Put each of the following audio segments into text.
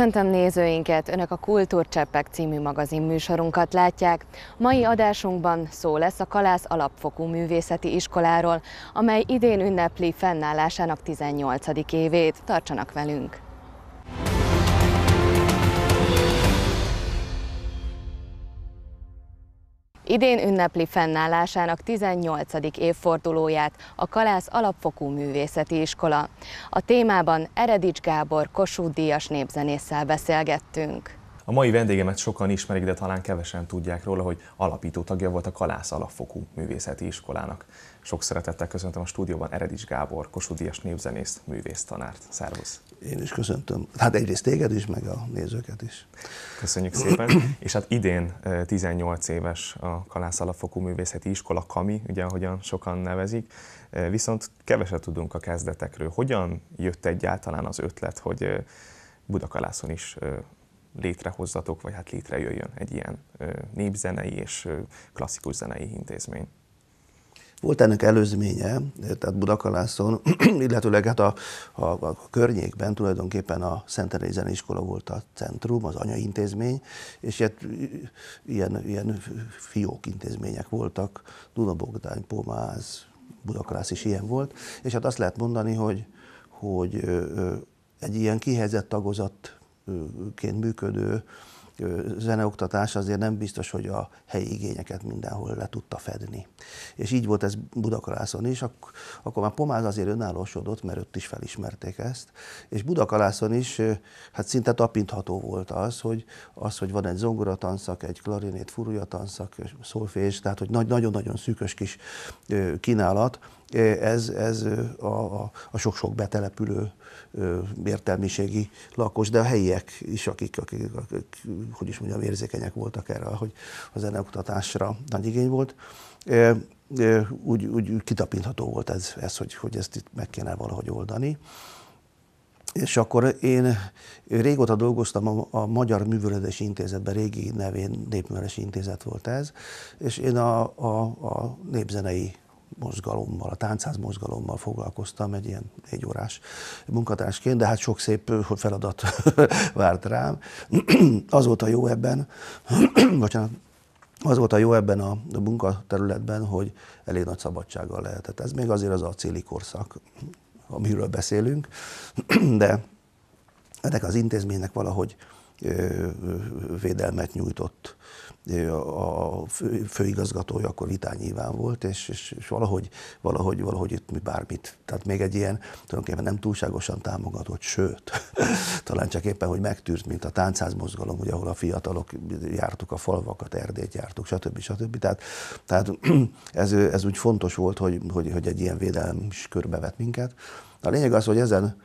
Köszöntöm nézőinket! Önök a Kultúrcseppek című magazin műsorunkat látják. Mai adásunkban szó lesz a Kalász Alapfokú Művészeti Iskoláról, amely idén ünnepli fennállásának 18. évét. Tartsanak velünk! Idén ünnepli fennállásának 18. évfordulóját a Kalász Alapfokú Művészeti Iskola. A témában Eredics Gábor Kossuth Díjas népzenésszel beszélgettünk. A mai vendégemet sokan ismerik, de talán kevesen tudják róla, hogy alapító tagja volt a Kalász Alapfokú Művészeti Iskolának. Sok szeretettel köszöntöm a stúdióban Eredics Gábor, Kossuth Díjas művész tanárt Szervusz! Én is köszöntöm. Hát egyrészt téged is, meg a nézőket is. Köszönjük szépen. És hát idén 18 éves a Kalász Alapfokú Művészeti Iskola, KAMI, ugye ahogyan sokan nevezik. Viszont keveset tudunk a kezdetekről. Hogyan jött egyáltalán az ötlet, hogy Budakalászon is létrehozzatok, vagy hát létrejöjjön egy ilyen népzenei és klasszikus zenei intézmény? Volt ennek előzménye, tehát Budakalászon, illetőleg hát a, a, a környékben tulajdonképpen a Szent iskola volt a centrum, az anyaintézmény, és ilyet, hát ilyen, ilyen fiók intézmények voltak, Dunabogdány, Pomáz, Budakalász is ilyen volt, és hát azt lehet mondani, hogy, hogy egy ilyen kihelyezett tagozatként működő zeneoktatás azért nem biztos, hogy a helyi igényeket mindenhol le tudta fedni. És így volt ez Budakalászon is, ak- akkor már Pomáz azért önállósodott, mert ott is felismerték ezt, és Budakalászon is hát szinte tapintható volt az, hogy az, hogy van egy zongoratanszak, egy klarinét, furujatanszak, szolfés, tehát hogy nagyon-nagyon szűkös kis kínálat, ez, ez a, a, a sok-sok betelepülő értelmiségi lakos, de a helyiek is, akik, akik, akik hogy is mondjam, érzékenyek voltak erre, hogy a zeneoktatásra nagy igény volt. Úgy, úgy kitapintható volt ez, ez hogy, hogy ezt itt meg kéne valahogy oldani. És akkor én régóta dolgoztam a, a Magyar Művölődési Intézetben, régi nevén Népművölési Intézet volt ez, és én a, a, a népzenei mozgalommal, a táncház mozgalommal foglalkoztam egy ilyen négy órás munkatársként, de hát sok szép feladat várt rám. Az volt a jó ebben, bocsánat, az volt a jó ebben a munkaterületben, hogy elég nagy szabadsággal lehetett. Ez még azért az a céli korszak, amiről beszélünk, de ennek az intézménynek valahogy védelmet nyújtott a főigazgatója, akkor Vitányi nyilván volt, és, és, és valahogy, valahogy, valahogy itt mi bármit. Tehát még egy ilyen tulajdonképpen nem túlságosan támogatott, sőt, talán csak éppen, hogy megtűrt, mint a táncház mozgalom, ugye, ahol a fiatalok jártuk a falvakat, Erdélyt jártuk, stb. stb. Tehát, tehát ez, ez úgy fontos volt, hogy, hogy, hogy egy ilyen védelem is körbevet minket. A lényeg az, hogy ezen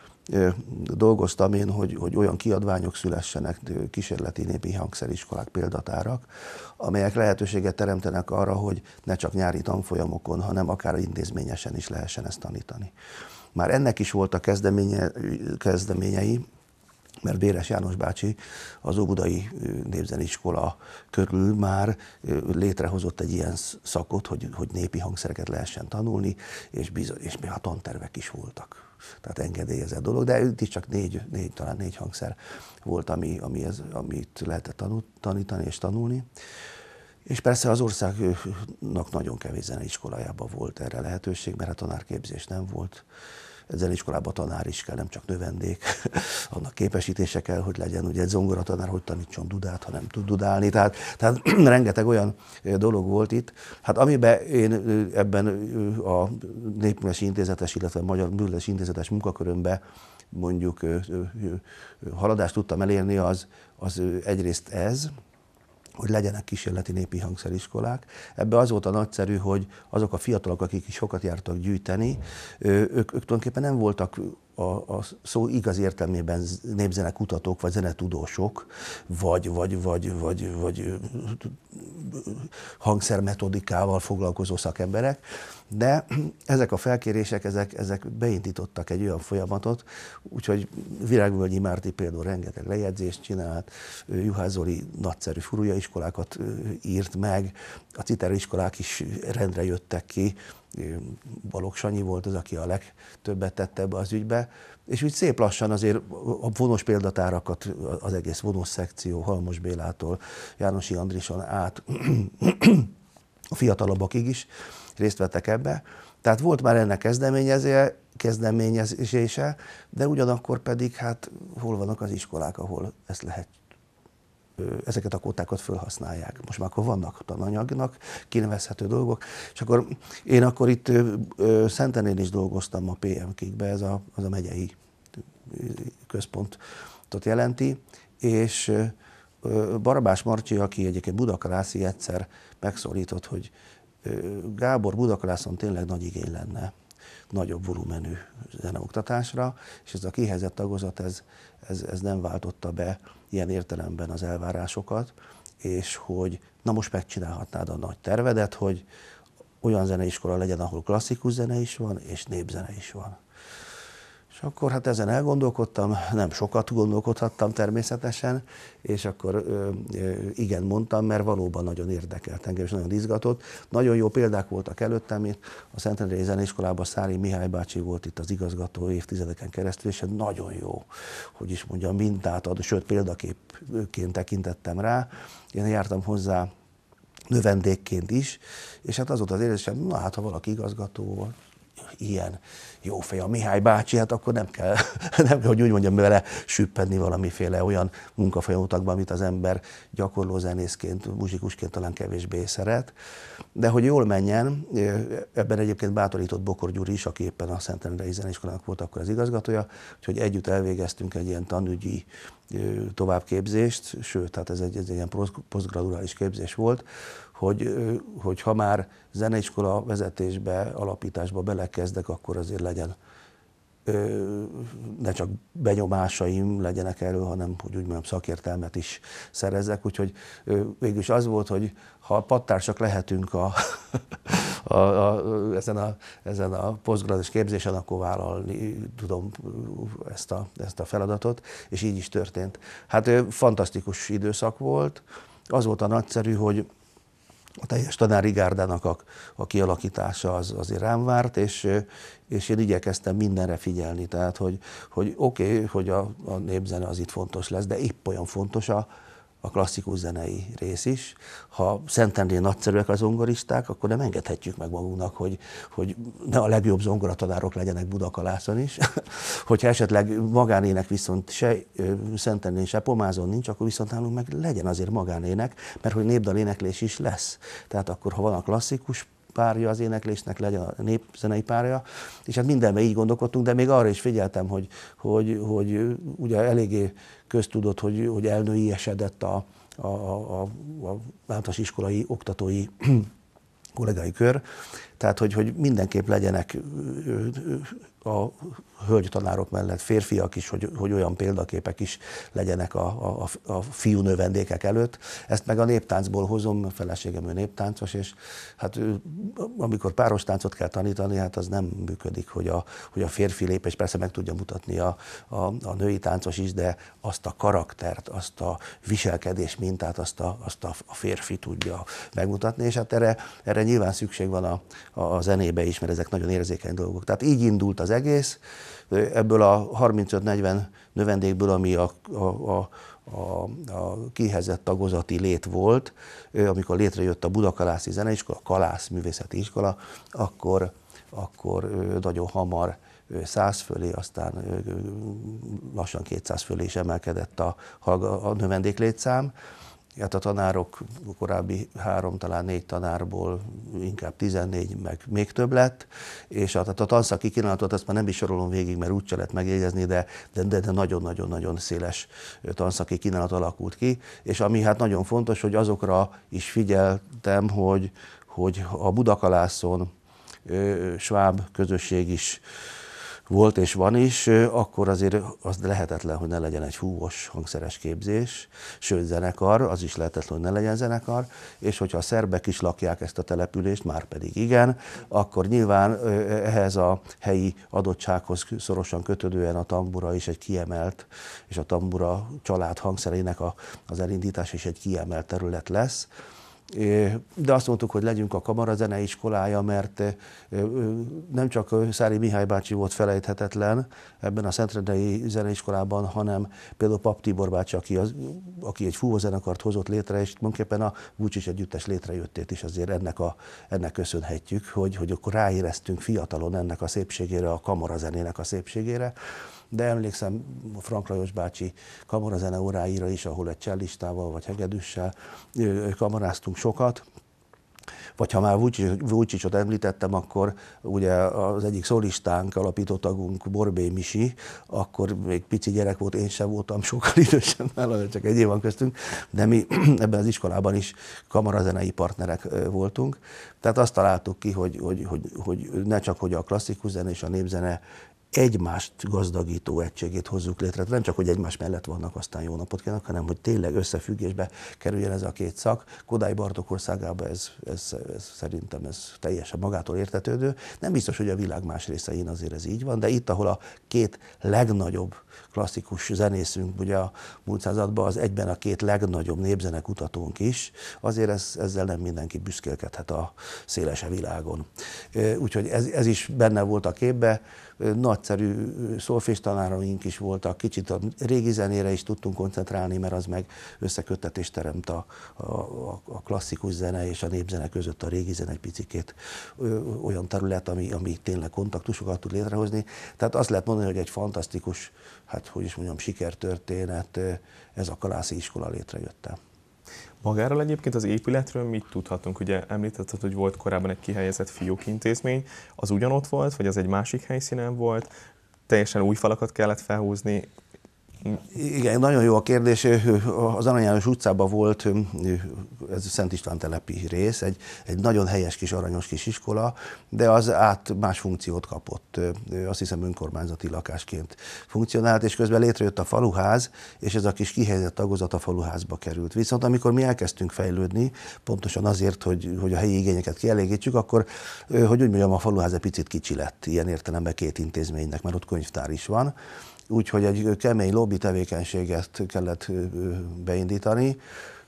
dolgoztam én, hogy, hogy olyan kiadványok szülessenek kísérleti népi hangszeriskolák példatárak, amelyek lehetőséget teremtenek arra, hogy ne csak nyári tanfolyamokon, hanem akár intézményesen is lehessen ezt tanítani. Már ennek is voltak kezdeménye, kezdeményei, mert Béres János bácsi az Óbudai Népzeniskola körül már létrehozott egy ilyen szakot, hogy, hogy népi hangszereket lehessen tanulni, és, bizony, és még a tantervek is voltak tehát engedélyezett dolog, de itt is csak négy, négy talán négy hangszer volt, ami, ami ez, amit lehetett tanult, tanítani és tanulni. És persze az országnak nagyon kevés zeneiskolájában volt erre lehetőség, mert a hát tanárképzés nem volt iskolában tanár is kell, nem csak növendék, annak képesítése kell, hogy legyen, ugye egy zongoratanár, hogy tanítson dudát, ha nem tud dudálni, tehát, tehát rengeteg olyan dolog volt itt. Hát amiben én ebben a Népműves Intézetes, illetve Magyar Művelési Intézetes munkakörömbe mondjuk haladást tudtam elérni, az, az egyrészt ez, hogy legyenek kísérleti népi hangszeriskolák. Ebbe az volt a nagyszerű, hogy azok a fiatalok, akik is sokat jártak gyűjteni, ők, ők tulajdonképpen nem voltak a, a szó igaz értelmében népzenekutatók, vagy zenetudósok, vagy, vagy, vagy, vagy, vagy hangszermetodikával foglalkozó szakemberek, de ezek a felkérések, ezek, ezek beindítottak egy olyan folyamatot, úgyhogy Virágvölgyi Márti például rengeteg lejegyzést csinált, Juhász Zoli nagyszerű furúja iskolákat írt meg, a citer iskolák is rendre jöttek ki, Balogh Sanyi volt az, aki a legtöbbet tette ebbe az ügybe, és úgy szép lassan azért a vonos példatárakat az egész vonos szekció, Halmos Bélától, Jánosi Andrison át, a fiatalabbakig is részt vettek ebbe. Tehát volt már ennek kezdeményezése, kezdeményezése, de ugyanakkor pedig hát hol vannak az iskolák, ahol ezt lehet ezeket a kótákat felhasználják. Most már akkor vannak tananyagnak kinevezhető dolgok, és akkor én akkor itt Szentenén is dolgoztam a PMK-be, ez a, az a megyei központot jelenti, és Barabás Marcsi, aki egyébként Budakrászi egyszer megszólított, hogy Gábor Budakalászon tényleg nagy igény lenne nagyobb volumenű zeneoktatásra, és ez a kihezett tagozat, ez, ez, ez nem váltotta be ilyen értelemben az elvárásokat, és hogy na most megcsinálhatnád a nagy tervedet, hogy olyan zeneiskola legyen, ahol klasszikus zene is van, és népzene is van. És akkor hát ezen elgondolkodtam, nem sokat gondolkodhattam természetesen, és akkor ö, ö, igen mondtam, mert valóban nagyon érdekelt engem, és nagyon izgatott. Nagyon jó példák voltak előttem, itt a Szentendrei Zeneiskolában Szári Mihály bácsi volt itt az igazgató évtizedeken keresztül, és nagyon jó, hogy is mondjam, mintát ad, sőt példaképként tekintettem rá. Én jártam hozzá növendékként is, és hát az volt az érzésem, na hát ha valaki igazgató volt, ilyen jó fej a Mihály bácsi, hát akkor nem kell, nem kell, hogy úgy mondjam, vele süppedni valamiféle olyan munkafolyamatokba, amit az ember gyakorló zenészként, muzsikusként talán kevésbé szeret. De hogy jól menjen, ebben egyébként bátorított Bokor Gyuri is, aki éppen a Szentendrei Zeniskolának volt akkor az igazgatója, hogy együtt elvégeztünk egy ilyen tanügyi továbbképzést, sőt, tehát ez egy, ez egy ilyen posztgraduális képzés volt, hogy, hogy ha már zeneiskola vezetésbe, alapításba belekezdek, akkor azért legyen ne csak benyomásaim legyenek elő, hanem hogy úgy mondjam, szakértelmet is szerezzek. Úgyhogy végülis az volt, hogy ha pattársak lehetünk a, a, a, ezen a, ezen a posztgrados képzésen, akkor vállalni tudom ezt a, ezt a feladatot, és így is történt. Hát fantasztikus időszak volt. Az volt a nagyszerű, hogy a teljes tanári gárdának a, a kialakítása az, azért rám várt, és, és én igyekeztem mindenre figyelni, tehát hogy, hogy oké, okay, hogy a, a népzene az itt fontos lesz, de épp olyan fontos a, a klasszikus zenei rész is. Ha Szentendrén nagyszerűek az zongoristák, akkor nem engedhetjük meg magunknak, hogy, hogy ne a legjobb zongoratanárok legyenek Budakalászon is. Hogyha esetleg magánének viszont se Szentendrén, se Pomázon nincs, akkor viszont nálunk meg legyen azért magánének, mert hogy népdal éneklés is lesz. Tehát akkor, ha van a klasszikus párja az éneklésnek, legyen a népzenei párja, és hát mindenben így gondolkodtunk, de még arra is figyeltem, hogy, hogy, hogy ugye eléggé köztudott, hogy, hogy elnői esedett a, a, a, a általános iskolai oktatói kollégai kör, tehát hogy, hogy mindenképp legyenek a hölgy tanárok mellett férfiak is, hogy, hogy olyan példaképek is legyenek a, a, a fiú növendékek előtt. Ezt meg a néptáncból hozom, a feleségem ő néptáncos, és hát ő, amikor páros táncot kell tanítani, hát az nem működik, hogy a, hogy a férfi lépés persze meg tudja mutatni a, a, a női táncos is, de azt a karaktert, azt a viselkedés mintát, azt a, azt a férfi tudja megmutatni, és hát erre, erre nyilván szükség van a, a zenébe is, mert ezek nagyon érzékeny dolgok. Tehát így indult az egész, ebből a 35-40 növendékből, ami a, a, a a, a kihezett tagozati lét volt, amikor létrejött a Budakalászi Zeneiskola, a Kalász Művészeti Iskola, akkor, akkor nagyon hamar 100 fölé, aztán lassan 200 fölé is emelkedett a, a növendéklétszám hát a tanárok korábbi három, talán négy tanárból inkább 14, meg még több lett, és tehát a tanszaki kínálatot azt már nem is sorolom végig, mert úgyse lehet megjegyezni, de nagyon-nagyon-nagyon széles tanszaki kínálat alakult ki, és ami hát nagyon fontos, hogy azokra is figyeltem, hogy, hogy a Budakalászon sváb közösség is volt és van is, akkor azért az lehetetlen, hogy ne legyen egy húvos hangszeres képzés, sőt zenekar, az is lehetetlen, hogy ne legyen zenekar, és hogyha a szerbek is lakják ezt a települést, már pedig igen, akkor nyilván ehhez a helyi adottsághoz szorosan kötődően a tambura is egy kiemelt, és a tambura család hangszerének az elindítás is egy kiemelt terület lesz de azt mondtuk, hogy legyünk a kamarazene iskolája, mert nem csak Szári Mihály bácsi volt felejthetetlen ebben a Szentrendei zeneiskolában, hanem például Pap Tibor bácsi, aki, az, aki egy fúvózenekart hozott létre, és tulajdonképpen a Vucsics együttes létrejöttét is azért ennek, a, ennek köszönhetjük, hogy, hogy akkor ráéreztünk fiatalon ennek a szépségére, a kamarazenének a szépségére de emlékszem Frank Lajos bácsi kamarazene óráira is, ahol egy csellistával vagy hegedűssel kamaráztunk sokat, vagy ha már Vujcsicsot említettem, akkor ugye az egyik szolistánk, alapítótagunk Borbé Misi, akkor még pici gyerek volt, én sem voltam sokkal idősebb mert csak egy év van köztünk, de mi ebben az iskolában is kamarazenei partnerek voltunk. Tehát azt találtuk ki, hogy, hogy, hogy, hogy ne csak hogy a klasszikus zene és a népzene egymást gazdagító egységét hozzuk létre. Tehát nem csak, hogy egymás mellett vannak, aztán jó napot kívánok, hanem hogy tényleg összefüggésbe kerüljen ez a két szak. Kodály Bartok országában ez, ez, ez szerintem ez teljesen magától értetődő. Nem biztos, hogy a világ más részein azért ez így van, de itt, ahol a két legnagyobb klasszikus zenészünk, ugye a múlt században az egyben a két legnagyobb népzenekutatónk is, azért ez, ezzel nem mindenki büszkélkedhet a szélese világon. Úgyhogy ez, ez is benne volt a képbe nagyszerű szolfés tanáraink is voltak, kicsit a régi zenére is tudtunk koncentrálni, mert az meg összeköttetést teremt a, a, a klasszikus zene és a népzene között a régi zene egy picikét olyan terület, ami, ami tényleg kontaktusokat tud létrehozni. Tehát azt lehet mondani, hogy egy fantasztikus, hát hogy is mondjam, sikertörténet ez a kalászi iskola létrejöttem. Magáról egyébként az épületről mit tudhatunk? Ugye említetted, hogy volt korábban egy kihelyezett fiúk intézmény, az ugyanott volt, vagy az egy másik helyszínen volt, teljesen új falakat kellett felhúzni, igen, nagyon jó a kérdés. Az Arany János utcában volt, ez a Szent István telepi rész, egy, egy nagyon helyes kis aranyos kis iskola, de az át más funkciót kapott. Azt hiszem önkormányzati lakásként funkcionált, és közben létrejött a faluház, és ez a kis kihelyezett tagozat a faluházba került. Viszont amikor mi elkezdtünk fejlődni, pontosan azért, hogy, hogy a helyi igényeket kielégítsük, akkor, hogy úgy mondjam, a faluház egy picit kicsi lett ilyen értelemben két intézménynek, mert ott könyvtár is van, úgyhogy egy kemény lobby tevékenységet kellett beindítani.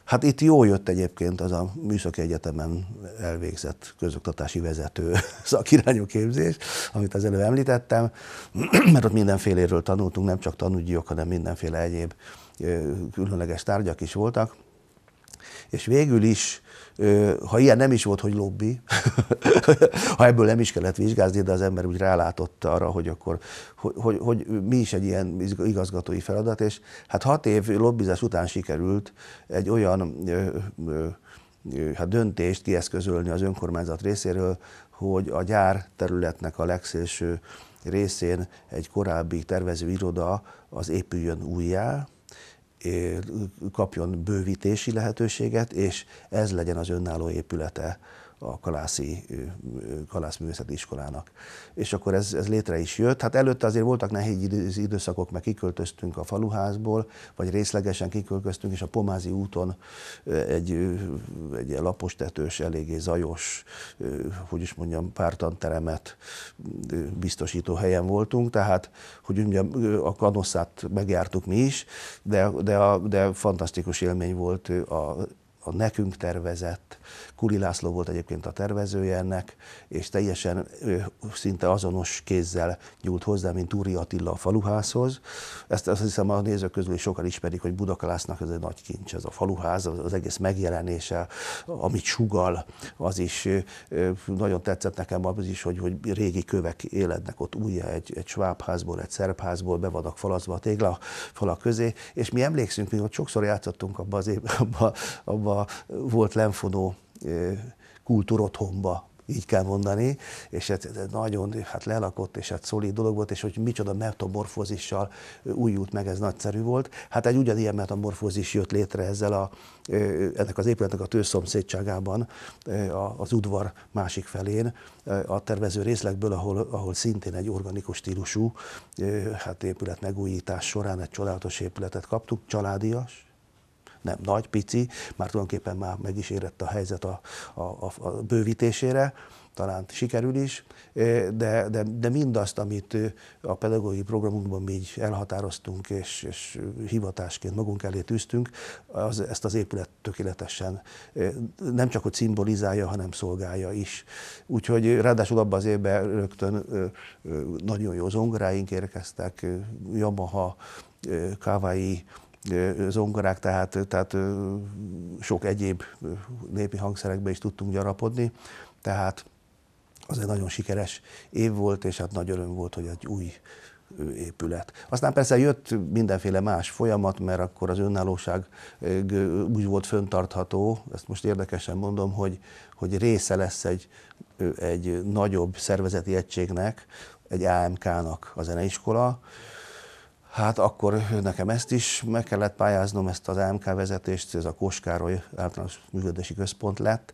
Hát itt jó jött egyébként az a Műszaki Egyetemen elvégzett közoktatási vezető szakirányú képzés, amit az előbb említettem, mert ott mindenféléről tanultunk, nem csak tanúgyiok, hanem mindenféle egyéb különleges tárgyak is voltak. És végül is ha ilyen nem is volt, hogy lobby, ha ebből nem is kellett vizsgázni, de az ember úgy rálátott arra, hogy akkor, hogy, hogy, hogy mi is egy ilyen igazgatói feladat, és hát hat év lobbizás után sikerült egy olyan ö, ö, hát döntést kieszközölni az önkormányzat részéről, hogy a gyár területnek a legszélső részén egy korábbi tervezőiroda az épüljön újjá, kapjon bővítési lehetőséget, és ez legyen az önálló épülete a Kalászi Művészeti Iskolának. És akkor ez, ez létre is jött. Hát előtte azért voltak nehéz időszakok, mert kiköltöztünk a faluházból, vagy részlegesen kiköltöztünk, és a Pomázi úton egy, egy ilyen lapos tetős, eléggé zajos, hogy is mondjam, pártanteremet biztosító helyen voltunk, tehát, hogy mondjam, a kanosszát megjártuk mi is, de, de, a, de fantasztikus élmény volt a a nekünk tervezett, Kuli László volt egyébként a tervezője ennek, és teljesen ő szinte azonos kézzel nyúlt hozzá, mint Túri Attila a faluházhoz. Ezt azt hiszem a nézők közül is sokan ismerik, hogy Budakalásznak ez egy nagy kincs, ez a faluház, az egész megjelenése, amit sugal, az is nagyon tetszett nekem az is, hogy, hogy régi kövek élednek ott újja egy, egy svábházból, egy szerbházból, be vannak falazva a tégla falak közé, és mi emlékszünk, mi ott sokszor játszottunk abba az év, abba, abba volt lenfonó kultúrotthonba így kell mondani, és ez, ez nagyon hát lelakott és hát szolid dolog volt, és hogy micsoda metamorfózissal újult meg, ez nagyszerű volt. Hát egy ugyanilyen metamorfózis jött létre ezzel a, ennek az épületnek a tőszomszédságában, az udvar másik felén, a tervező részlegből, ahol, ahol szintén egy organikus stílusú hát épület megújítás során egy csodálatos épületet kaptuk, családias, nem nagy, pici, már tulajdonképpen már meg is érett a helyzet a, a, a, a bővítésére, talán sikerül is, de, de, de mindazt, amit a pedagógiai programunkban mi így elhatároztunk és, és hivatásként magunk elé tűztünk, az, ezt az épület tökéletesen nem csak hogy szimbolizálja, hanem szolgálja is. Úgyhogy ráadásul abban az évben rögtön nagyon jó zongoráink érkeztek, Yamaha, Kávai, zongorák, tehát, tehát sok egyéb népi hangszerekbe is tudtunk gyarapodni, tehát az egy nagyon sikeres év volt, és hát nagy öröm volt, hogy egy új épület. Aztán persze jött mindenféle más folyamat, mert akkor az önállóság úgy volt föntartható, ezt most érdekesen mondom, hogy, hogy része lesz egy, egy nagyobb szervezeti egységnek, egy AMK-nak a zeneiskola, hát akkor nekem ezt is meg kellett pályáznom, ezt az AMK vezetést, ez a Koskároly általános működési központ lett,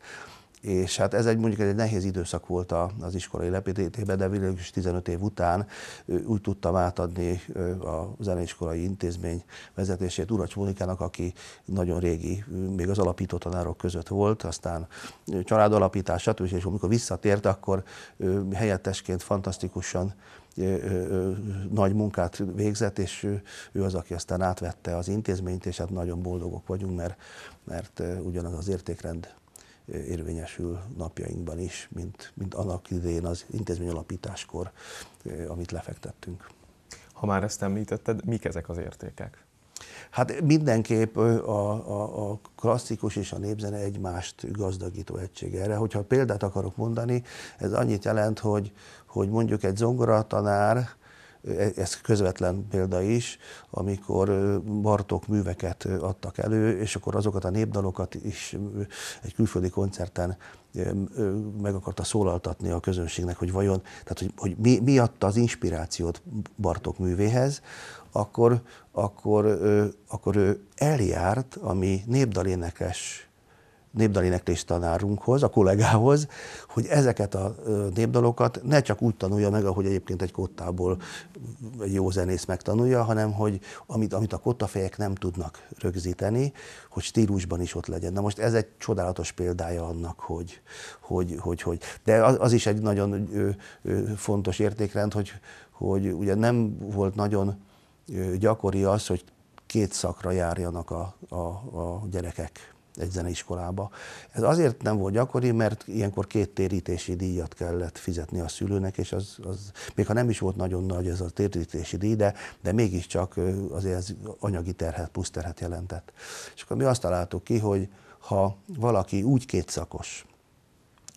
és hát ez egy mondjuk egy nehéz időszak volt az iskolai lepítétében, de végül is 15 év után úgy tudtam átadni a zeneiskolai intézmény vezetését Uracs Mónikának, aki nagyon régi, még az alapító tanárok között volt, aztán családalapítás, stb. és amikor visszatért, akkor helyettesként fantasztikusan nagy munkát végzett, és ő, ő az, aki aztán átvette az intézményt, és hát nagyon boldogok vagyunk, mert, mert ugyanaz az értékrend érvényesül napjainkban is, mint, mint annak idén az intézmény alapításkor, amit lefektettünk. Ha már ezt említetted, mik ezek az értékek? Hát mindenképp a, a, a klasszikus és a népzene egymást gazdagító egysége erre. Hogyha példát akarok mondani, ez annyit jelent, hogy, hogy mondjuk egy zongoratanár, e, ez közvetlen példa is, amikor Bartók műveket adtak elő, és akkor azokat a népdalokat is egy külföldi koncerten meg akarta szólaltatni a közönségnek, hogy vajon, tehát hogy, hogy mi, mi adta az inspirációt Bartók művéhez, akkor, akkor, akkor ő eljárt a mi népdalénekes népdali neklés tanárunkhoz, a kollégához, hogy ezeket a népdalokat ne csak úgy tanulja meg, ahogy egyébként egy kottából egy jó zenész megtanulja, hanem hogy amit, amit a kottafejek nem tudnak rögzíteni, hogy stílusban is ott legyen. Na most ez egy csodálatos példája annak, hogy, hogy, hogy, hogy. de az, az is egy nagyon fontos értékrend, hogy, hogy ugye nem volt nagyon gyakori az, hogy két szakra járjanak a, a, a gyerekek egy zeneiskolába. Ez azért nem volt gyakori, mert ilyenkor két térítési díjat kellett fizetni a szülőnek, és az, az még ha nem is volt nagyon nagy ez a térítési díj, de, de mégiscsak azért ez anyagi terhet, plusz terhet jelentett. És akkor mi azt találtuk ki, hogy ha valaki úgy kétszakos,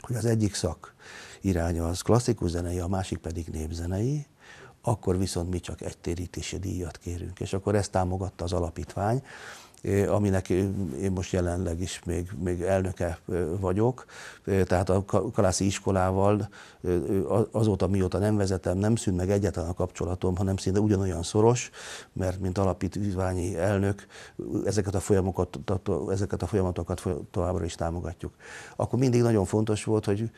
hogy az egyik szak iránya az klasszikus zenei, a másik pedig népzenei, akkor viszont mi csak egy térítési díjat kérünk. És akkor ezt támogatta az alapítvány, aminek én most jelenleg is még, még elnöke vagyok. Tehát a kalászi iskolával azóta, mióta nem vezetem, nem szűnt meg egyetlen a kapcsolatom, hanem szinte ugyanolyan szoros, mert mint alapítványi elnök ezeket a, folyamokat, ezeket a folyamatokat továbbra is támogatjuk. Akkor mindig nagyon fontos volt, hogy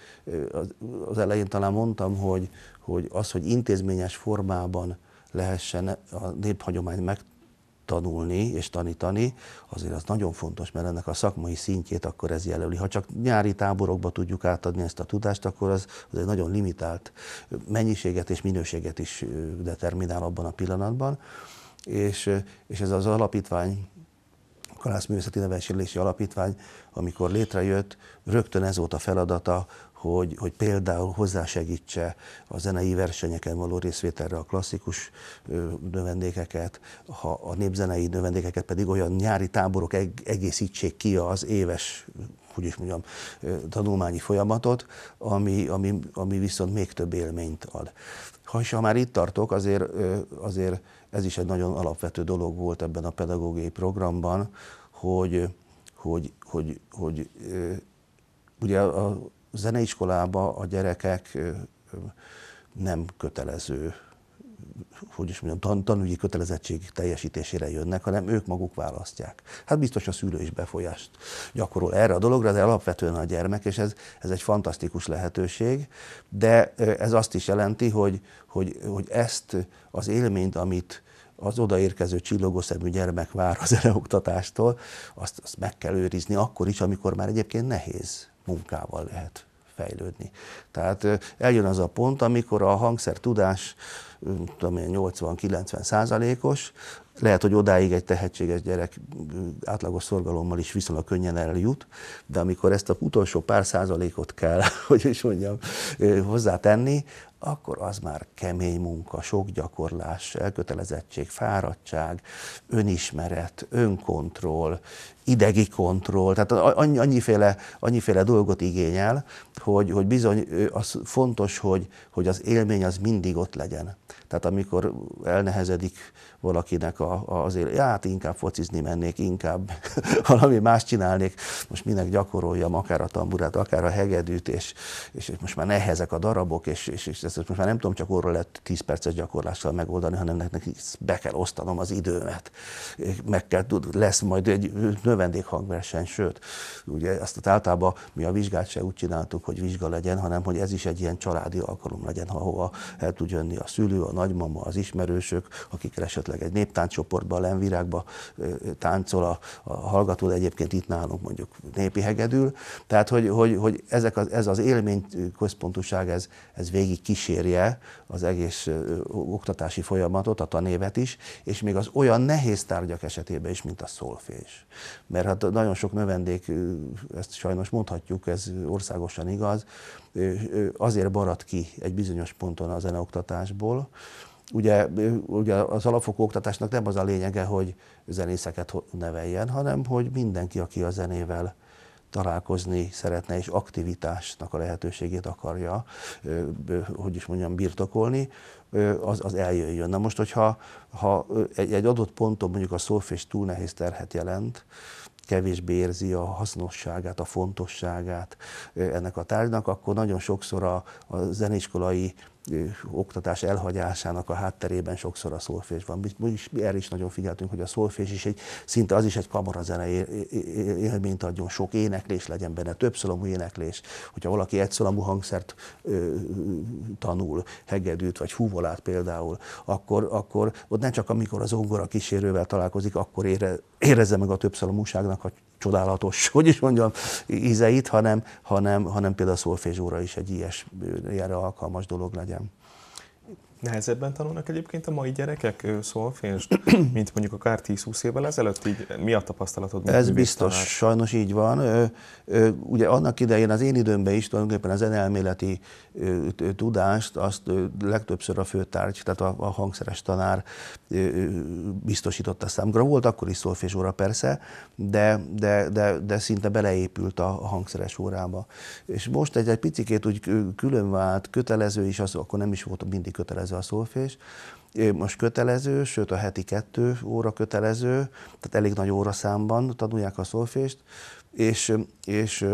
az elején talán mondtam, hogy, hogy az, hogy intézményes formában lehessen a néphagyomány meg, tanulni és tanítani, azért az nagyon fontos, mert ennek a szakmai szintjét akkor ez jelöli. Ha csak nyári táborokba tudjuk átadni ezt a tudást, akkor az, az egy nagyon limitált mennyiséget és minőséget is determinál abban a pillanatban. És, és ez az alapítvány kalász művészeti Nevesélési Alapítvány, amikor létrejött, rögtön ez volt a feladata, hogy, hogy például hozzásegítse a zenei versenyeken való részvételre a klasszikus növendékeket, ha a népzenei növendékeket pedig olyan nyári táborok egészítsék ki az éves úgy is mondjam, tanulmányi folyamatot, ami, ami, ami viszont még több élményt ad. Ha is, ha már itt tartok, azért, azért ez is egy nagyon alapvető dolog volt ebben a pedagógiai programban, hogy, hogy, hogy, hogy ugye a zeneiskolába a gyerekek nem kötelező, hogy is mondjam, tan tanügyi kötelezettség teljesítésére jönnek, hanem ők maguk választják. Hát biztos a szülő is befolyást gyakorol erre a dologra, de alapvetően a gyermek, és ez, ez egy fantasztikus lehetőség, de ez azt is jelenti, hogy, hogy, hogy ezt az élményt, amit az odaérkező szemű gyermek vár az eleoktatástól, azt, azt meg kell őrizni akkor is, amikor már egyébként nehéz munkával lehet fejlődni. Tehát eljön az a pont, amikor a hangszer tudás 80-90 százalékos, lehet, hogy odáig egy tehetséges gyerek átlagos szorgalommal is viszonylag könnyen eljut, de amikor ezt a utolsó pár százalékot kell, hogy is mondjam, hozzátenni, akkor az már kemény munka, sok gyakorlás, elkötelezettség, fáradtság, önismeret, önkontroll, idegi kontroll, tehát annyi, annyiféle, annyiféle dolgot igényel, hogy, hogy bizony az fontos, hogy, hogy az élmény az mindig ott legyen. Tehát amikor elnehezedik valakinek a, az élet, ja, hát inkább focizni mennék, inkább valami más csinálnék, most minek gyakoroljam akár a tamburát, akár a hegedűt, és, és most már nehezek a darabok, és, és, és ezt most már nem tudom csak orra lett 10 perces gyakorlással megoldani, hanem nekik be kell osztanom az időmet, meg kell, lesz majd egy növendékhangverseny, sőt, ugye ezt általában mi a vizsgát se úgy csináltuk, hogy vizsga legyen, hanem hogy ez is egy ilyen családi alkalom legyen, ahova el tud jönni a szülő, a nagymama, az ismerősök, akik esetleg egy néptáncsoportba, a lenvirágba táncol a, a hallgató, de egyébként itt nálunk mondjuk népi hegedül. Tehát, hogy, hogy, hogy ezek az, ez az élmény központuság, ez, ez végig kísérje az egész oktatási folyamatot, a tanévet is, és még az olyan nehéz tárgyak esetében is, mint a szolfés mert hát nagyon sok növendék, ezt sajnos mondhatjuk, ez országosan igaz, azért marad ki egy bizonyos ponton a zeneoktatásból, ugye, ugye az alapfokú oktatásnak nem az a lényege, hogy zenészeket neveljen, hanem hogy mindenki, aki a zenével találkozni szeretne, és aktivitásnak a lehetőségét akarja, hogy is mondjam, birtokolni, az, az eljöjjön. Na most, hogyha ha egy, egy adott ponton mondjuk a szófés túl nehéz terhet jelent, kevésbé érzi a hasznosságát, a fontosságát ennek a tárgynak, akkor nagyon sokszor a, a zeniskolai oktatás elhagyásának a hátterében sokszor a szolfés van. Mi, is, mi erre is nagyon figyeltünk, hogy a szolfés is egy, szinte az is egy kamarazene élményt adjon, sok éneklés legyen benne, többszölamú éneklés. Hogyha valaki egyszölamú hangszert ö, tanul, hegedűt vagy fúvolát például, akkor, akkor ott nem csak amikor az ongora kísérővel találkozik, akkor ére, érezze meg a többszölamúságnak a csodálatos, hogy is mondjam, ízeit, hanem, hanem, hanem például a szolfézsóra is egy ilyes, ilyenre alkalmas dolog legyen. Nehezebben tanulnak egyébként a mai gyerekek szolfést, mint mondjuk akár 10-20 évvel ezelőtt? Így, mi a tapasztalatod? Ez biztos, tanár? sajnos így van. Ugye annak idején az én időmben is tulajdonképpen az zeneelméleti tudást azt legtöbbször a főtárgy, tehát a, a hangszeres tanár biztosította számukra. Volt akkor is szolfés óra persze, de, de, de, de szinte beleépült a hangszeres órába. És most egy, egy picikét úgy különvált, kötelező, is, az akkor nem is volt mindig kötelező kötelező a szolfés, most kötelező, sőt a heti kettő óra kötelező, tehát elég nagy óraszámban tanulják a szolfést, és, és,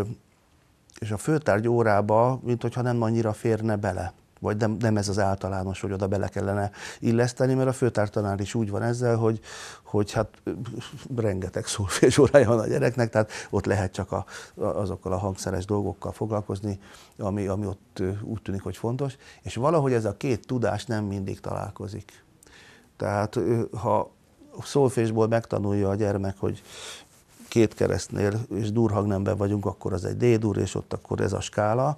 és a főtárgy órába, mint hogyha nem annyira férne bele vagy nem, nem ez az általános, hogy oda bele kellene illeszteni, mert a főtártanár is úgy van ezzel, hogy, hogy hát rengeteg szólfés órája van a gyereknek, tehát ott lehet csak a, azokkal a hangszeres dolgokkal foglalkozni, ami, ami ott úgy tűnik, hogy fontos, és valahogy ez a két tudás nem mindig találkozik. Tehát ha szólfésból megtanulja a gyermek, hogy két keresztnél és durhagnemben vagyunk, akkor az egy D-dur, és ott akkor ez a skála,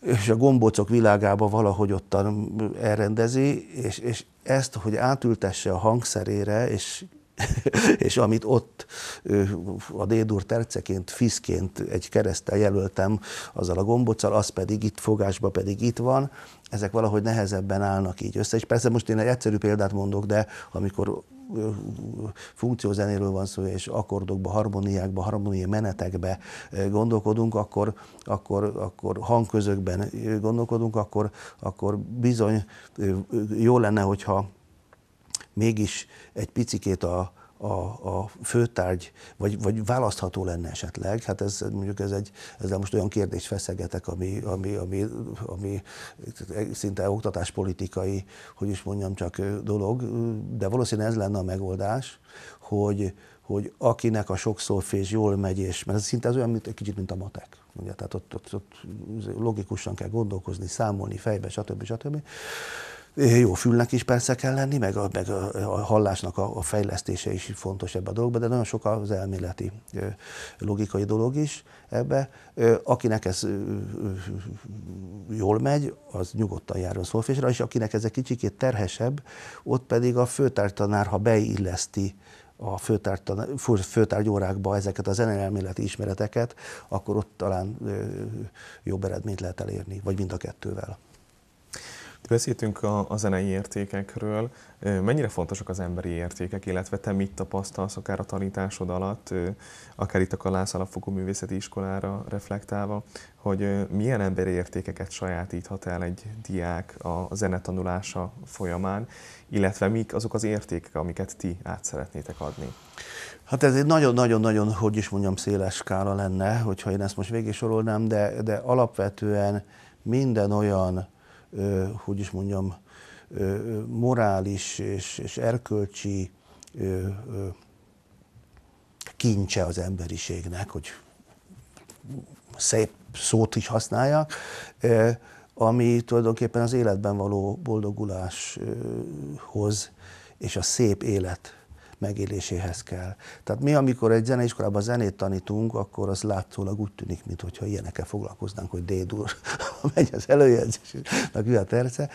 és a gombócok világába valahogy ottan elrendezi, és, és ezt, hogy átültesse a hangszerére, és és amit ott a dédur terceként, fiszként egy keresztel jelöltem azzal a gomboccal, az pedig itt fogásba pedig itt van, ezek valahogy nehezebben állnak így össze. És persze most én egy egyszerű példát mondok, de amikor funkciózenéről van szó, és akkordokba, harmóniákba, harmónia menetekbe eh, gondolkodunk, akkor, akkor, akkor hangközökben eh, gondolkodunk, akkor, akkor bizony eh, jó lenne, hogyha mégis egy picikét a, a, a főtárgy, vagy, vagy választható lenne esetleg? Hát ez mondjuk ez egy, ezzel most olyan kérdést feszegetek, ami, ami, ami, ami szinte oktatáspolitikai, hogy is mondjam csak dolog, de valószínűleg ez lenne a megoldás, hogy, hogy akinek a sokszor fész jól megy, és mert ez szinte az olyan, mint, egy kicsit, mint a matek. Ugye, tehát ott, ott, ott logikusan kell gondolkozni, számolni, fejbe, stb. stb. stb jó fülnek is persze kell lenni, meg a, meg a hallásnak a, a fejlesztése is fontos ebbe a dologba, de nagyon sok az elméleti logikai dolog is ebbe. Akinek ez jól megy, az nyugodtan jár a szolfésre, és akinek ez egy kicsikét terhesebb, ott pedig a főtártanár, ha beilleszti a főtárgyórákba ezeket az elméleti ismereteket, akkor ott talán jobb eredményt lehet elérni, vagy mind a kettővel. Beszéltünk a, a zenei értékekről. Mennyire fontosak az emberi értékek, illetve te mit tapasztalsz akár a tanításod alatt, akár itt a Kalász Alapfokú Művészeti Iskolára reflektálva, hogy milyen emberi értékeket sajátíthat el egy diák a zene tanulása folyamán, illetve mik azok az értékek, amiket ti át szeretnétek adni? Hát ez egy nagyon-nagyon-nagyon, hogy is mondjam, széles skála lenne, hogyha én ezt most végig sorolnám, de, de alapvetően minden olyan hogy is mondjam, morális és, és erkölcsi kincse az emberiségnek, hogy szép szót is használják, ami tulajdonképpen az életben való boldoguláshoz és a szép élet megéléséhez kell. Tehát mi, amikor egy zeneiskolában zenét tanítunk, akkor az látszólag úgy tűnik, mintha ilyenekkel foglalkoznánk, hogy D-dur megy az előjegyzés, meg a terce,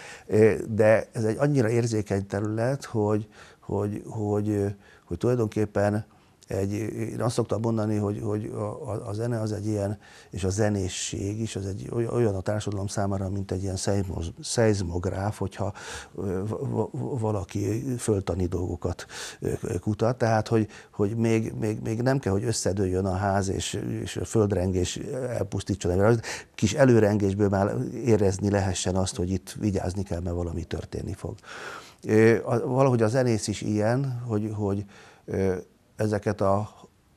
de ez egy annyira érzékeny terület, hogy, hogy, hogy, hogy tulajdonképpen egy, én azt szoktam mondani, hogy, hogy a, a zene az egy ilyen, és a zenészség is, az egy olyan a társadalom számára, mint egy ilyen szeizmográf, hogyha valaki föltani dolgokat kutat, tehát hogy, hogy még, még, még nem kell, hogy összedőljön a ház, és, és a földrengés elpusztítson a kis előrengésből már érezni lehessen azt, hogy itt vigyázni kell, mert valami történni fog. Valahogy a zenész is ilyen, hogy, hogy ezeket a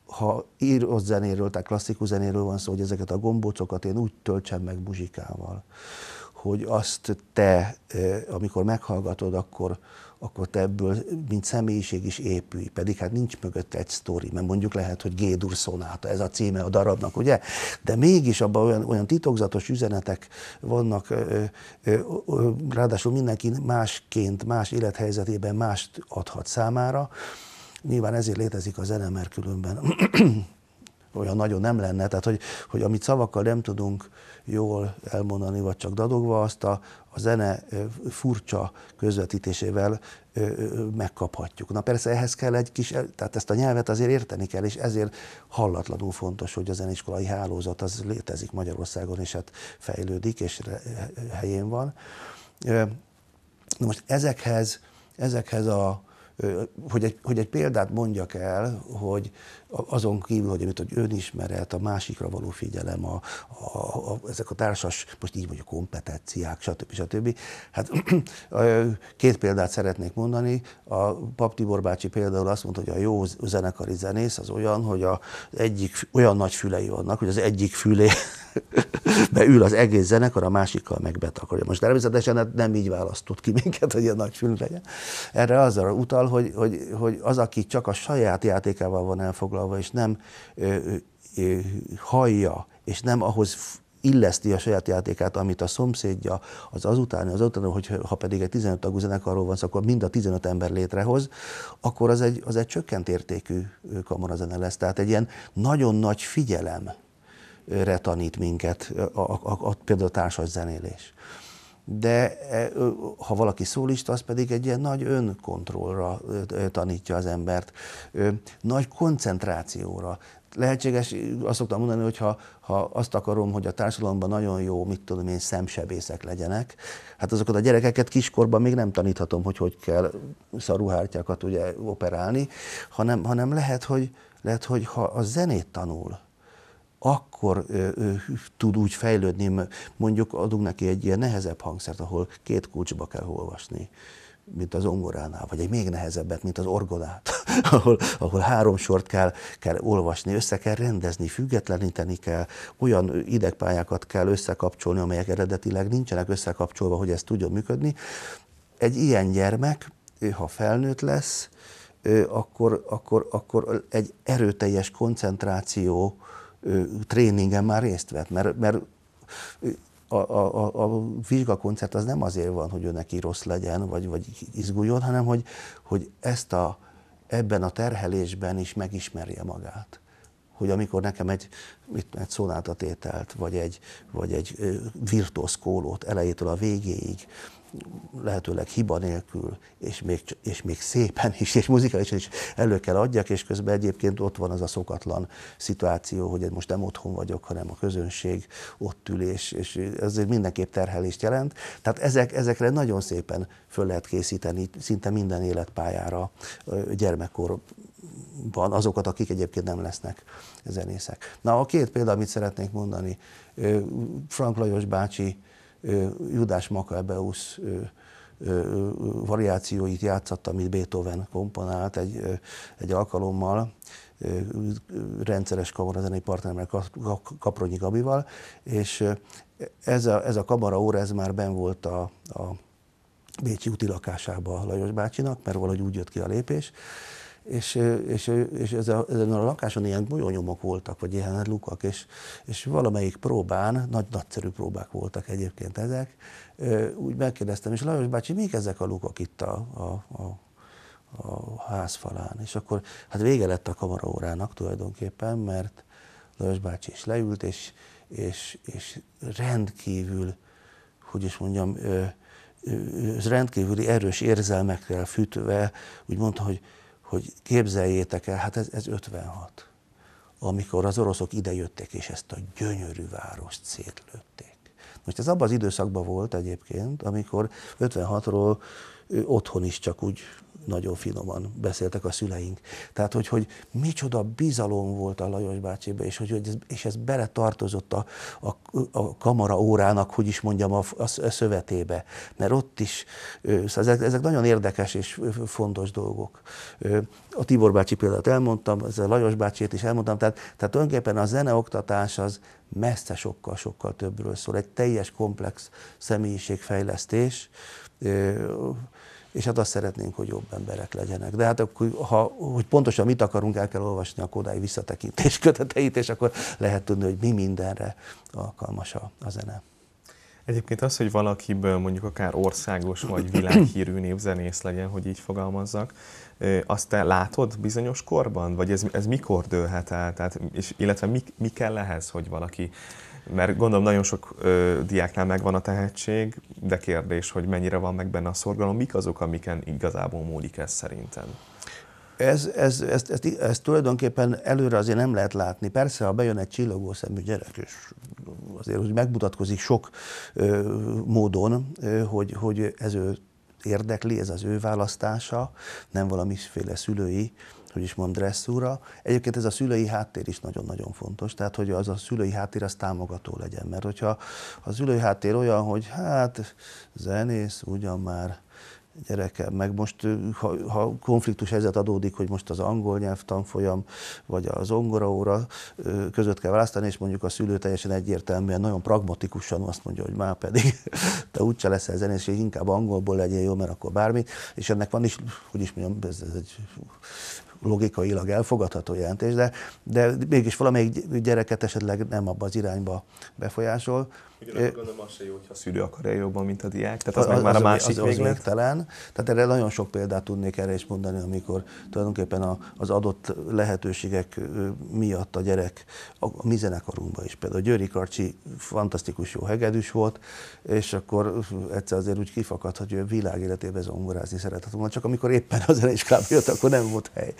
ha írott zenéről, tehát klasszikus zenéről van szó, hogy ezeket a gombócokat én úgy töltsem meg muzsikával, hogy azt te, amikor meghallgatod, akkor, akkor te ebből, mint személyiség is épülj, pedig hát nincs mögött egy sztori, mert mondjuk lehet, hogy Gédur szonáta, ez a címe a darabnak, ugye? De mégis abban olyan, olyan titokzatos üzenetek vannak, ráadásul mindenki másként, más élethelyzetében mást adhat számára, Nyilván ezért létezik a zene, mert különben olyan nagyon nem lenne, tehát hogy, hogy amit szavakkal nem tudunk jól elmondani, vagy csak dadogva, azt a, a zene furcsa közvetítésével megkaphatjuk. Na persze ehhez kell egy kis, tehát ezt a nyelvet azért érteni kell, és ezért hallatlanul fontos, hogy a zeniskolai hálózat az létezik Magyarországon, és hát fejlődik, és helyén van. Na most ezekhez, ezekhez a, hogy egy, hogy egy példát mondjak el, hogy azon kívül, hogy, amit, hogy önismeret, a másikra való figyelem, a, a, a, ezek a társas, most így mondjuk kompetenciák, stb. stb. Hát két példát szeretnék mondani. A Pap Tibor bácsi például azt mondta, hogy a jó zenekari zenész az olyan, hogy a egyik, olyan nagy fülei vannak, hogy az egyik fülé beül az egész zenekar, a másikkal meg betakarja. Most természetesen hát nem így választott ki minket, hogy ilyen nagy film legyen. Erre azzal utal, hogy, hogy, hogy az, aki csak a saját játékával van elfoglalva, vállalva, és nem ö, ö, hallja, és nem ahhoz illeszti a saját játékát, amit a szomszédja, az azután, az azután, hogy ha pedig egy 15 tagú zenekarról van szó, akkor mind a 15 ember létrehoz, akkor az egy, az egy csökkent értékű kamarazene lesz. Tehát egy ilyen nagyon nagy figyelemre tanít minket, a, a, a, például a társas zenélés de e, ha valaki szólista, az pedig egy ilyen nagy önkontrollra tanítja az embert, nagy koncentrációra. Lehetséges, azt szoktam mondani, hogy ha, ha azt akarom, hogy a társadalomban nagyon jó, mit tudom én, szemsebészek legyenek, hát azokat a gyerekeket kiskorban még nem taníthatom, hogy hogy kell szaruhártyákat ugye operálni, hanem, hanem lehet, hogy, lehet, hogy ha a zenét tanul, akkor ö, ö, tud úgy fejlődni, mondjuk adunk neki egy ilyen nehezebb hangszert, ahol két kulcsba kell olvasni mint az ongoránál, vagy egy még nehezebbet, mint az orgonát, ahol, ahol három sort kell, kell olvasni, össze kell rendezni, függetleníteni kell, olyan idegpályákat kell összekapcsolni, amelyek eredetileg nincsenek összekapcsolva, hogy ez tudjon működni. Egy ilyen gyermek, ő, ha felnőtt lesz, akkor, akkor, akkor egy erőteljes koncentráció tréningen már részt vett, mert, mert a, a, a vizsgakoncert az nem azért van, hogy ő neki rossz legyen, vagy, vagy izguljon, hanem hogy, hogy ezt a, ebben a terhelésben is megismerje magát. Hogy amikor nekem egy, mit, egy szonátatételt, vagy egy, vagy egy virtuoszkólót elejétől a végéig lehetőleg hiba nélkül, és még, és még szépen is, és muzikálisan is elő kell adjak, és közben egyébként ott van az a szokatlan szituáció, hogy most nem otthon vagyok, hanem a közönség ott ül, és, és ezért mindenképp terhelést jelent. Tehát ezek, ezekre nagyon szépen föl lehet készíteni szinte minden életpályára gyermekkorban azokat, akik egyébként nem lesznek zenészek. Na a két példa, amit szeretnék mondani, Frank Lajos bácsi Judás Makabeus variációit játszatta, amit Beethoven komponált egy, egy alkalommal, rendszeres kamarazenei partneremmel, Kapronyi Gabival, és ez a, ez a kamara óra, ez már ben volt a, a Bécsi úti lakásába Lajos bácsinak, mert valahogy úgy jött ki a lépés, és, és, és ezen, ezen a lakáson ilyen golyónyomok voltak, vagy ilyen lukak, és, és valamelyik próbán, nagy nagyszerű próbák voltak egyébként ezek, úgy megkérdeztem, és Lajos bácsi, még ezek a lukak itt a, a, a a házfalán, és akkor hát vége lett a kamaraórának tulajdonképpen, mert Lajos bácsi is leült, és, és, és rendkívül, hogy is mondjam, ez rendkívüli erős érzelmekkel fűtve úgy mondta, hogy hogy képzeljétek el, hát ez, ez 56, amikor az oroszok idejöttek, és ezt a gyönyörű várost szétlőtték. Most ez abban az időszakban volt egyébként, amikor 56-ról otthon is csak úgy nagyon finoman beszéltek a szüleink. Tehát, hogy, hogy micsoda bizalom volt a Lajos bácsébe, és, hogy, hogy ez, és ez beletartozott a, a, a kamara órának, hogy is mondjam, a, a, a szövetébe. Mert ott is, szóval ezek, ezek nagyon érdekes és fontos dolgok. A Tibor bácsi példát elmondtam, ez a Lajos bácsét is elmondtam, tehát, tehát tulajdonképpen a zeneoktatás az messze sokkal-sokkal többről szól. Egy teljes komplex személyiségfejlesztés, és hát azt szeretnénk, hogy jobb emberek legyenek. De hát akkor, ha, hogy pontosan mit akarunk, el kell olvasni a Kodály visszatekintés köteteit, és akkor lehet tudni, hogy mi mindenre alkalmas a, a zene. Egyébként az, hogy valakiből mondjuk akár országos vagy világhírű népzenész legyen, hogy így fogalmazzak, azt te látod bizonyos korban? Vagy ez, ez mikor dőlhet el? Tehát, és, illetve mi, mi kell ehhez, hogy valaki mert gondolom nagyon sok ö, diáknál megvan a tehetség, de kérdés, hogy mennyire van meg benne a szorgalom, mik azok, amiken igazából múlik ez szerintem? Ez, ez, ez, ez, ez, ez tulajdonképpen előre azért nem lehet látni. Persze, ha bejön egy csillogó szemű gyerek, és azért hogy megmutatkozik sok ö, módon, ö, hogy, hogy ez ő érdekli, ez az ő választása, nem valamiféle szülői hogy is mond, dresszúra. Egyébként ez a szülői háttér is nagyon-nagyon fontos, tehát hogy az a szülői háttér az támogató legyen, mert hogyha a szülői háttér olyan, hogy hát zenész ugyan már, gyereke, meg most, ha, ha konfliktus helyzet adódik, hogy most az angol tanfolyam, vagy az ongora óra között kell választani, és mondjuk a szülő teljesen egyértelműen, nagyon pragmatikusan azt mondja, hogy már pedig te úgyse leszel zenész, és inkább angolból legyen jó, mert akkor bármi, és ennek van is, hogy is mondjam, ez, ez egy logikailag elfogadható jelentés, de, de mégis valamelyik gyereket esetleg nem abba az irányba befolyásol, Ugyanakkor gondolom az se jó, hogyha a szülő akarja jobban, mint a diák. Tehát az, az meg már az, a másik az, az végtelen. Tehát erre nagyon sok példát tudnék erre is mondani, amikor tulajdonképpen a, az adott lehetőségek miatt a gyerek, a, a mi zenekarunkban is például. Győri Karcsi fantasztikus jó hegedűs volt, és akkor egyszer azért úgy kifakadt, hogy ő világ életében zongorázni szeretett volna, csak amikor éppen az is jött, akkor nem volt hely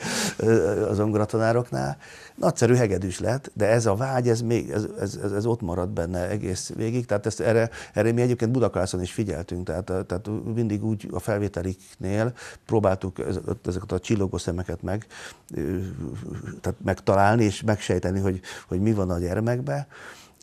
az zongoratanároknál. Nagyszerű hegedűs lett, de ez a vágy, ez, még, ez, ez, ez, ez ott maradt benne egész végig végig, tehát ezt erre, erre mi egyébként Budakászon is figyeltünk, tehát, tehát mindig úgy a felvételiknél próbáltuk ezeket a csillogó szemeket meg, tehát megtalálni és megsejteni, hogy, hogy mi van a gyermekben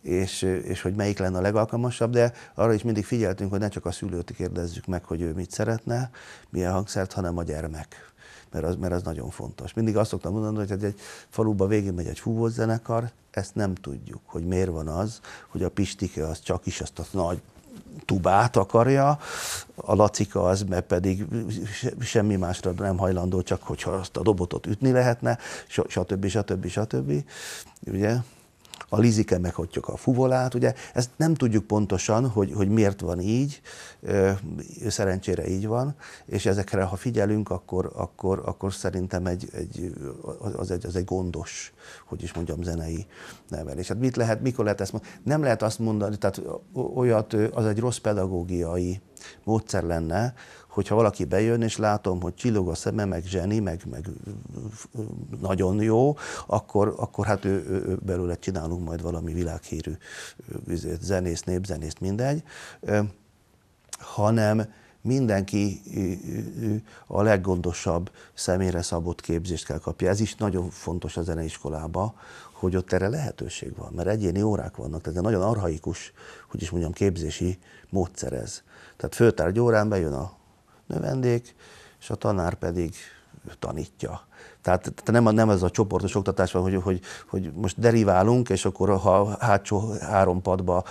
és, és hogy melyik lenne a legalkalmasabb, de arra is mindig figyeltünk, hogy ne csak a szülőt kérdezzük meg, hogy ő mit szeretne, milyen hangszert, hanem a gyermek mert az, mert az nagyon fontos. Mindig azt szoktam mondani, hogy egy egy faluba megy egy fúvós zenekar, ezt nem tudjuk, hogy miért van az, hogy a Pistike az csak is azt a nagy tubát akarja, a lacika az meg pedig semmi másra nem hajlandó, csak hogyha azt a dobotot ütni lehetne, stb. stb. stb. stb. Ugye? a Lizike meghatjuk a fuvolát, ugye ezt nem tudjuk pontosan, hogy, hogy miért van így, szerencsére így van, és ezekre ha figyelünk, akkor, akkor, akkor szerintem egy, egy, az, egy, az egy gondos, hogy is mondjam, zenei nevelés. Hát mit lehet, mikor lehet ezt mondani? Nem lehet azt mondani, tehát olyat, az egy rossz pedagógiai módszer lenne, hogyha valaki bejön, és látom, hogy csillog a szeme, meg zseni, meg, meg nagyon jó, akkor, akkor hát ő, ő, ő belőle csinálunk majd valami világhírű izé, zenész, népzenész, mindegy, hanem mindenki a leggondosabb személyre szabott képzést kell kapja. Ez is nagyon fontos a zeneiskolába, hogy ott erre lehetőség van, mert egyéni órák vannak, tehát nagyon arhaikus, hogy is mondjam, képzési módszer ez. Tehát főtárgy órán bejön a növendék, és a tanár pedig tanítja. Tehát nem, nem ez a csoportos oktatás van, hogy, hogy, hogy most deriválunk, és akkor ha hátsó három padba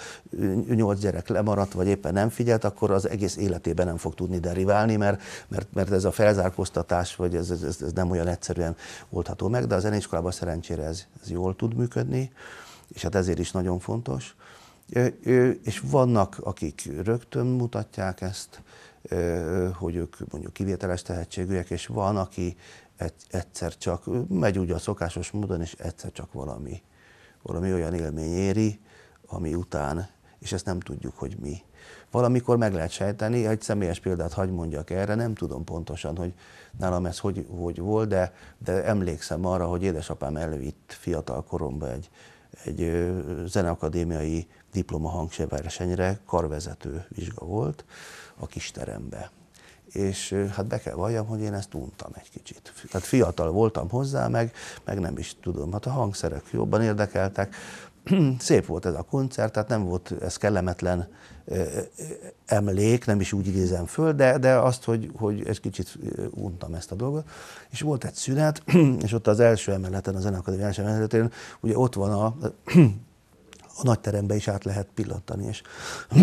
nyolc gyerek lemaradt, vagy éppen nem figyelt, akkor az egész életében nem fog tudni deriválni, mert, mert, mert ez a felzárkóztatás, vagy ez, ez, ez nem olyan egyszerűen oldható meg, de a zeneiskolában szerencsére ez, ez jól tud működni, és hát ezért is nagyon fontos. És vannak, akik rögtön mutatják ezt, hogy ők mondjuk kivételes tehetségűek, és van, aki egyszer csak megy úgy a szokásos módon, és egyszer csak valami, valami olyan élmény éri, ami után, és ezt nem tudjuk, hogy mi. Valamikor meg lehet sejteni, egy személyes példát hagy mondjak erre, nem tudom pontosan, hogy nálam ez hogy, hogy volt, de, de emlékszem arra, hogy édesapám elvitt fiatal koromban egy, egy zeneakadémiai diploma hangseversenyre, karvezető vizsga volt, a kisterembe. És hát be kell valljam, hogy én ezt untam egy kicsit. Tehát fiatal voltam hozzá, meg, meg nem is tudom, hát a hangszerek jobban érdekeltek, szép volt ez a koncert, tehát nem volt ez kellemetlen emlék, nem is úgy idézem föl, de, de azt, hogy, hogy egy kicsit untam ezt a dolgot. És volt egy szünet, és ott az első emeleten, a zeneakadémia első emeletén, ugye ott van a a nagy terembe is át lehet pillantani, és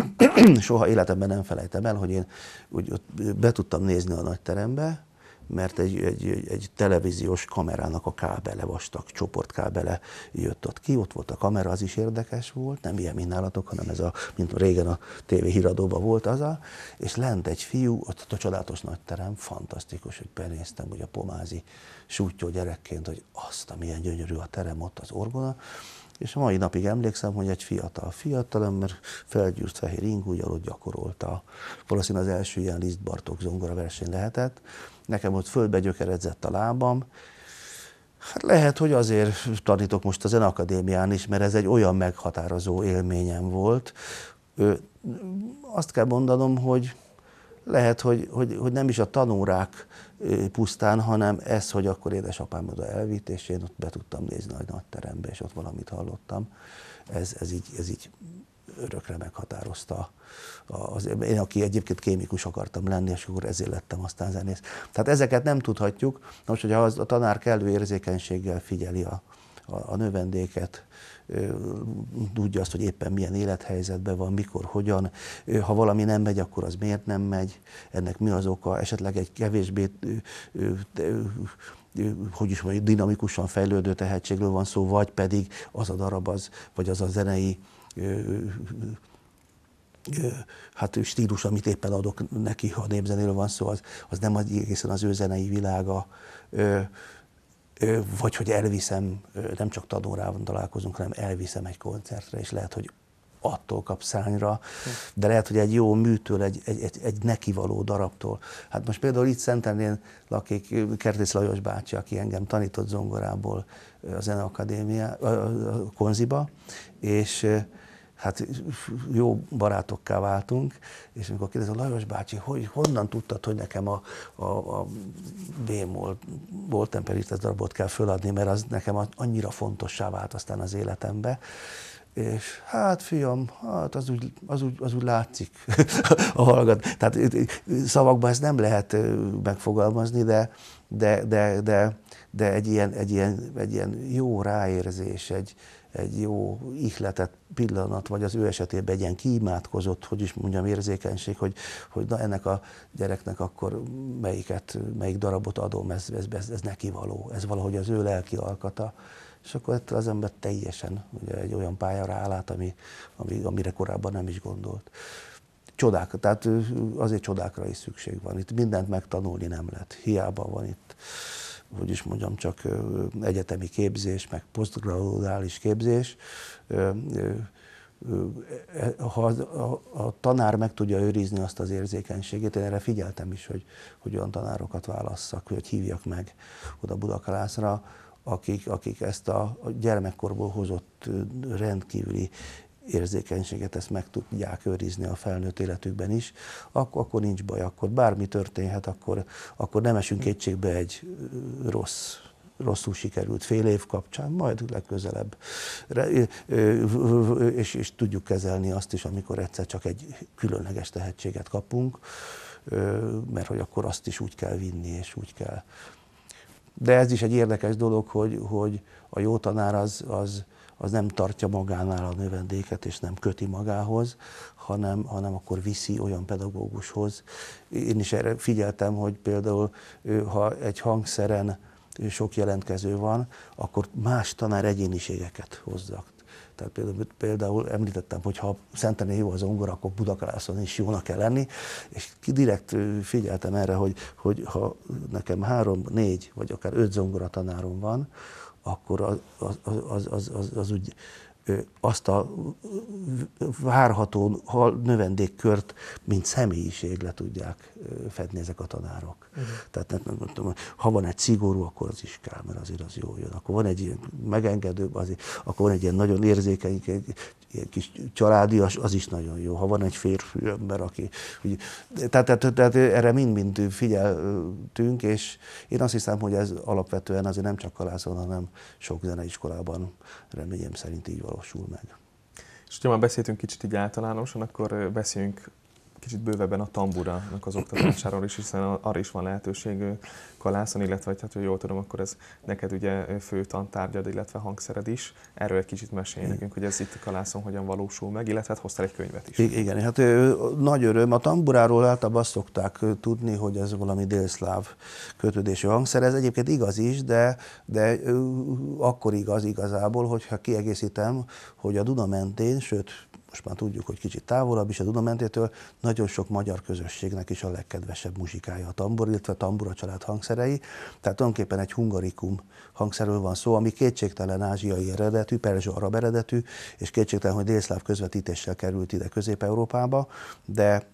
soha életemben nem felejtem el, hogy én úgy ott be tudtam nézni a nagy terembe, mert egy, egy, egy televíziós kamerának a kábele, vastag csoportkábele jött ott ki, ott volt a kamera, az is érdekes volt, nem ilyen, mint nálatok, hanem ez a, mint régen a TV híradóban volt az a, és lent egy fiú, ott a csodálatos nagy terem, fantasztikus, hogy benéztem, hogy a pomázi sútyó gyerekként, hogy azt, milyen gyönyörű a terem ott az orgona, és a mai napig emlékszem, hogy egy fiatal ember felgyűrt fehér ingúj alatt gyakorolta. Valószínűleg az első ilyen Liszt Bartók zongora verseny lehetett. Nekem ott földbe gyökeredzett a lábam, Hát lehet, hogy azért tanítok most a Zeneakadémián is, mert ez egy olyan meghatározó élményem volt. Ö, azt kell mondanom, hogy lehet, hogy, hogy, hogy nem is a tanórák pusztán, hanem ez, hogy akkor édesapám oda elvitt, és én ott be tudtam nézni a nagy terembe, és ott valamit hallottam. Ez, ez, így, ez így örökre meghatározta. Az, én, aki egyébként kémikus akartam lenni, és akkor ezért lettem aztán zenész. Tehát ezeket nem tudhatjuk. Most, hogyha az, a tanár kellő érzékenységgel figyeli a, a, a növendéket, tudja azt, hogy éppen milyen élethelyzetben van, mikor, hogyan, ha valami nem megy, akkor az miért nem megy, ennek mi az oka, esetleg egy kevésbé hogy is mondjuk, dinamikusan fejlődő tehetségről van szó, vagy pedig az a darab az, vagy az a zenei hát stílus, amit éppen adok neki, ha népzenéről van szó, az, az nem egészen az ő zenei világa vagy hogy elviszem, nem csak tanórában találkozunk, hanem elviszem egy koncertre, és lehet, hogy attól kap szányra, de lehet, hogy egy jó műtől, egy, egy, egy, egy nekivaló darabtól. Hát most például itt Szentendén lakik Kertész Lajos bácsi, aki engem tanított zongorából a Zeneakadémia, a konziba, és hát jó barátokká váltunk, és amikor a Lajos bácsi, hogy, honnan tudtad, hogy nekem a, a, a B-mol, volt ez darabot kell föladni, mert az nekem annyira fontossá vált aztán az életembe, és hát fiam, hát az úgy, az úgy, az úgy látszik a hallgat. Tehát szavakban ezt nem lehet megfogalmazni, de, de, de, de, de egy, ilyen, egy, ilyen, egy ilyen jó ráérzés, egy, egy jó ihletett pillanat, vagy az ő esetében egy ilyen kiimádkozott, hogy is mondjam, érzékenység, hogy, hogy na ennek a gyereknek akkor melyiket, melyik darabot adom, ez, ez, ez, ez neki való, ez valahogy az ő lelki alkata, és akkor ettől hát az ember teljesen ugye, egy olyan pályára át, ami, ami, amire korábban nem is gondolt. Csodák, tehát azért csodákra is szükség van. Itt mindent megtanulni nem lehet. Hiába van itt hogy is mondjam, csak egyetemi képzés, meg posztgraduális képzés, e, ha a, tanár meg tudja őrizni azt az érzékenységét, én erre figyeltem is, hogy, hogy olyan tanárokat válasszak, hogy hívjak meg oda Budakalászra, akik, akik ezt a gyermekkorból hozott rendkívüli érzékenységet, ezt meg tudják őrizni a felnőtt életükben is, akkor, akkor nincs baj, akkor bármi történhet, akkor, akkor nem esünk kétségbe egy rossz rosszul sikerült fél év kapcsán, majd legközelebb. És, és tudjuk kezelni azt is, amikor egyszer csak egy különleges tehetséget kapunk, mert hogy akkor azt is úgy kell vinni, és úgy kell. De ez is egy érdekes dolog, hogy, hogy a jó tanár az, az, az nem tartja magánál a növendéket, és nem köti magához, hanem, hanem akkor viszi olyan pedagógushoz. Én is erre figyeltem, hogy például ha egy hangszeren sok jelentkező van, akkor más tanár egyéniségeket hozzak. Tehát például, például említettem, hogy ha Szenteni jó az ongor, akkor Budakalászon is jónak kell lenni, és direkt figyeltem erre, hogy, hogy ha nekem három, négy, vagy akár öt zongoratanárom van, akkor az, az, az, az, az, az úgy azt a várható növendékkört, mint személyiség le tudják fedni ezek a tanárok. Uh-huh. Tehát nem, nem mondtam, ha van egy szigorú, akkor az is kell, mert azért az jó jön. Akkor van egy ilyen megengedőbb, azért, akkor van egy ilyen nagyon érzékeny, egy, ilyen kis családias, az is nagyon jó. Ha van egy férfi ember, aki... Úgy, tehát, tehát, tehát erre mind-mind figyeltünk, és én azt hiszem, hogy ez alapvetően azért nem csak kalászon, hanem sok zeneiskolában reményem szerint így valósul meg. És ha már beszéltünk kicsit így általánosan, akkor beszéljünk kicsit bővebben a tamburának az oktatásáról is, hiszen arra is van lehetőség kalászon, illetve hát, hogy jól tudom, akkor ez neked ugye fő tantárgyad, illetve hangszered is. Erről egy kicsit mesélj nekünk, hogy ez itt a kalászon hogyan valósul meg, illetve hát hoztál egy könyvet is. igen, hát nagy öröm. A tamburáról általában azt szokták tudni, hogy ez valami délszláv kötődésű hangszer. Ez egyébként igaz is, de, de akkor igaz igazából, hogyha kiegészítem, hogy a Duna mentén, sőt most már tudjuk, hogy kicsit távolabb is a Dunamentétől, nagyon sok magyar közösségnek is a legkedvesebb muzsikája a tambor, illetve a tambura család hangszerei. Tehát tulajdonképpen egy hungarikum hangszerről van szó, ami kétségtelen ázsiai eredetű, perzsa arab eredetű, és kétségtelen, hogy délszláv közvetítéssel került ide Közép-Európába, de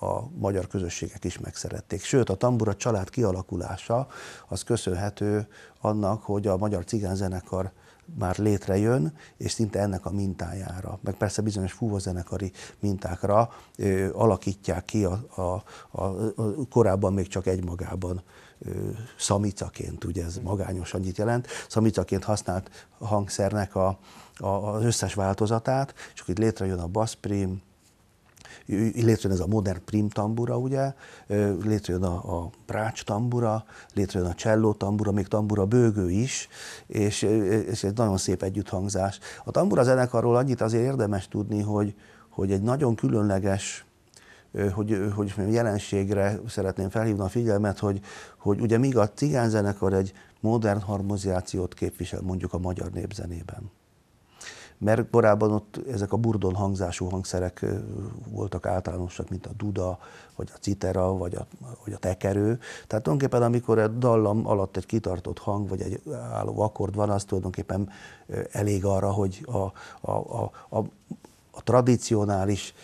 a magyar közösségek is megszerették. Sőt, a tambura család kialakulása az köszönhető annak, hogy a magyar cigánzenekar zenekar már létrejön, és szinte ennek a mintájára, meg persze bizonyos fúvozenekari mintákra ö, alakítják ki a, a, a, a korábban még csak egymagában ö, szamicaként, ugye ez magányos annyit jelent, szamicaként használt hangszernek a, a, az összes változatát, és akkor itt létrejön a bassprim, létrejön ez a modern prim tambura, ugye, létrejön a, a prács tambura, létrejön a cselló tambura, még tambura bőgő is, és, és egy nagyon szép együtthangzás. A tambura zenekarról annyit azért érdemes tudni, hogy, hogy egy nagyon különleges hogy, hogy jelenségre szeretném felhívni a figyelmet, hogy, hogy ugye míg a cigánzenekar egy modern harmonizációt képvisel mondjuk a magyar népzenében, mert korábban ott ezek a burdon hangzású hangszerek voltak általánosak, mint a duda, vagy a citera, vagy a, vagy a tekerő. Tehát tulajdonképpen amikor a dallam alatt egy kitartott hang, vagy egy álló akkord van, az tulajdonképpen elég arra, hogy a, a, a, a a tradicionális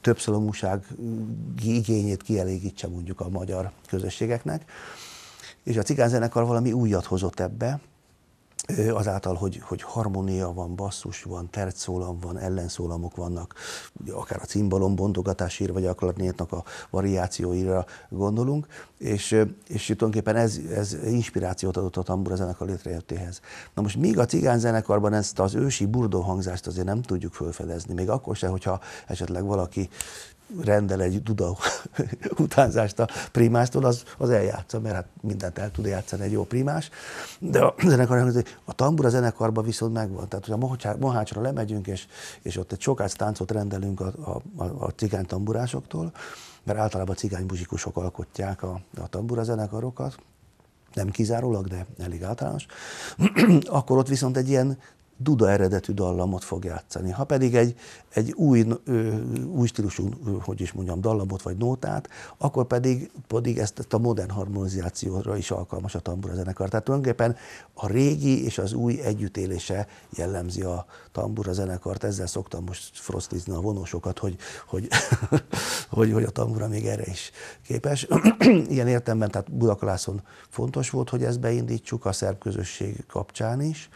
többszolomúság igényét kielégítse mondjuk a magyar közösségeknek. És a cigánzenekar valami újat hozott ebbe, azáltal, hogy, hogy harmónia van, basszus van, tercszólam van, ellenszólamok vannak, akár a cimbalom bontogatásért, vagy a klarnétnak a variációira gondolunk, és, és tulajdonképpen ez, ez inspirációt adott a tambura zenekar létrejöttéhez. Na most még a cigány ezt az ősi burdó hangzást azért nem tudjuk felfedezni, még akkor sem, hogyha esetleg valaki rendel egy duda utánzást a primástól, az, az eljátsza, mert hát mindent el tud játszani egy jó primás. De a zenekar, a tambur a zenekarban viszont megvan. Tehát, hogyha a Mohácsra lemegyünk, és, és ott egy sokács táncot rendelünk a, a, a cigány tamburásoktól, mert általában a cigány muzsikusok alkotják a, a tambura zenekarokat, nem kizárólag, de elég általános, akkor ott viszont egy ilyen Duda eredetű dallamot fog játszani. Ha pedig egy, egy új, új stílusú, hogy is mondjam, dallamot vagy nótát, akkor pedig, pedig ezt, ezt a modern harmonizációra is alkalmas a tambura zenekar. Tehát tulajdonképpen a régi és az új együttélése jellemzi a tambura zenekart. Ezzel szoktam most frosztizni a vonósokat, hogy, hogy, hogy, hogy a tambura még erre is képes. Ilyen értemben, tehát Budakalászon fontos volt, hogy ezt beindítsuk a szerb közösség kapcsán is.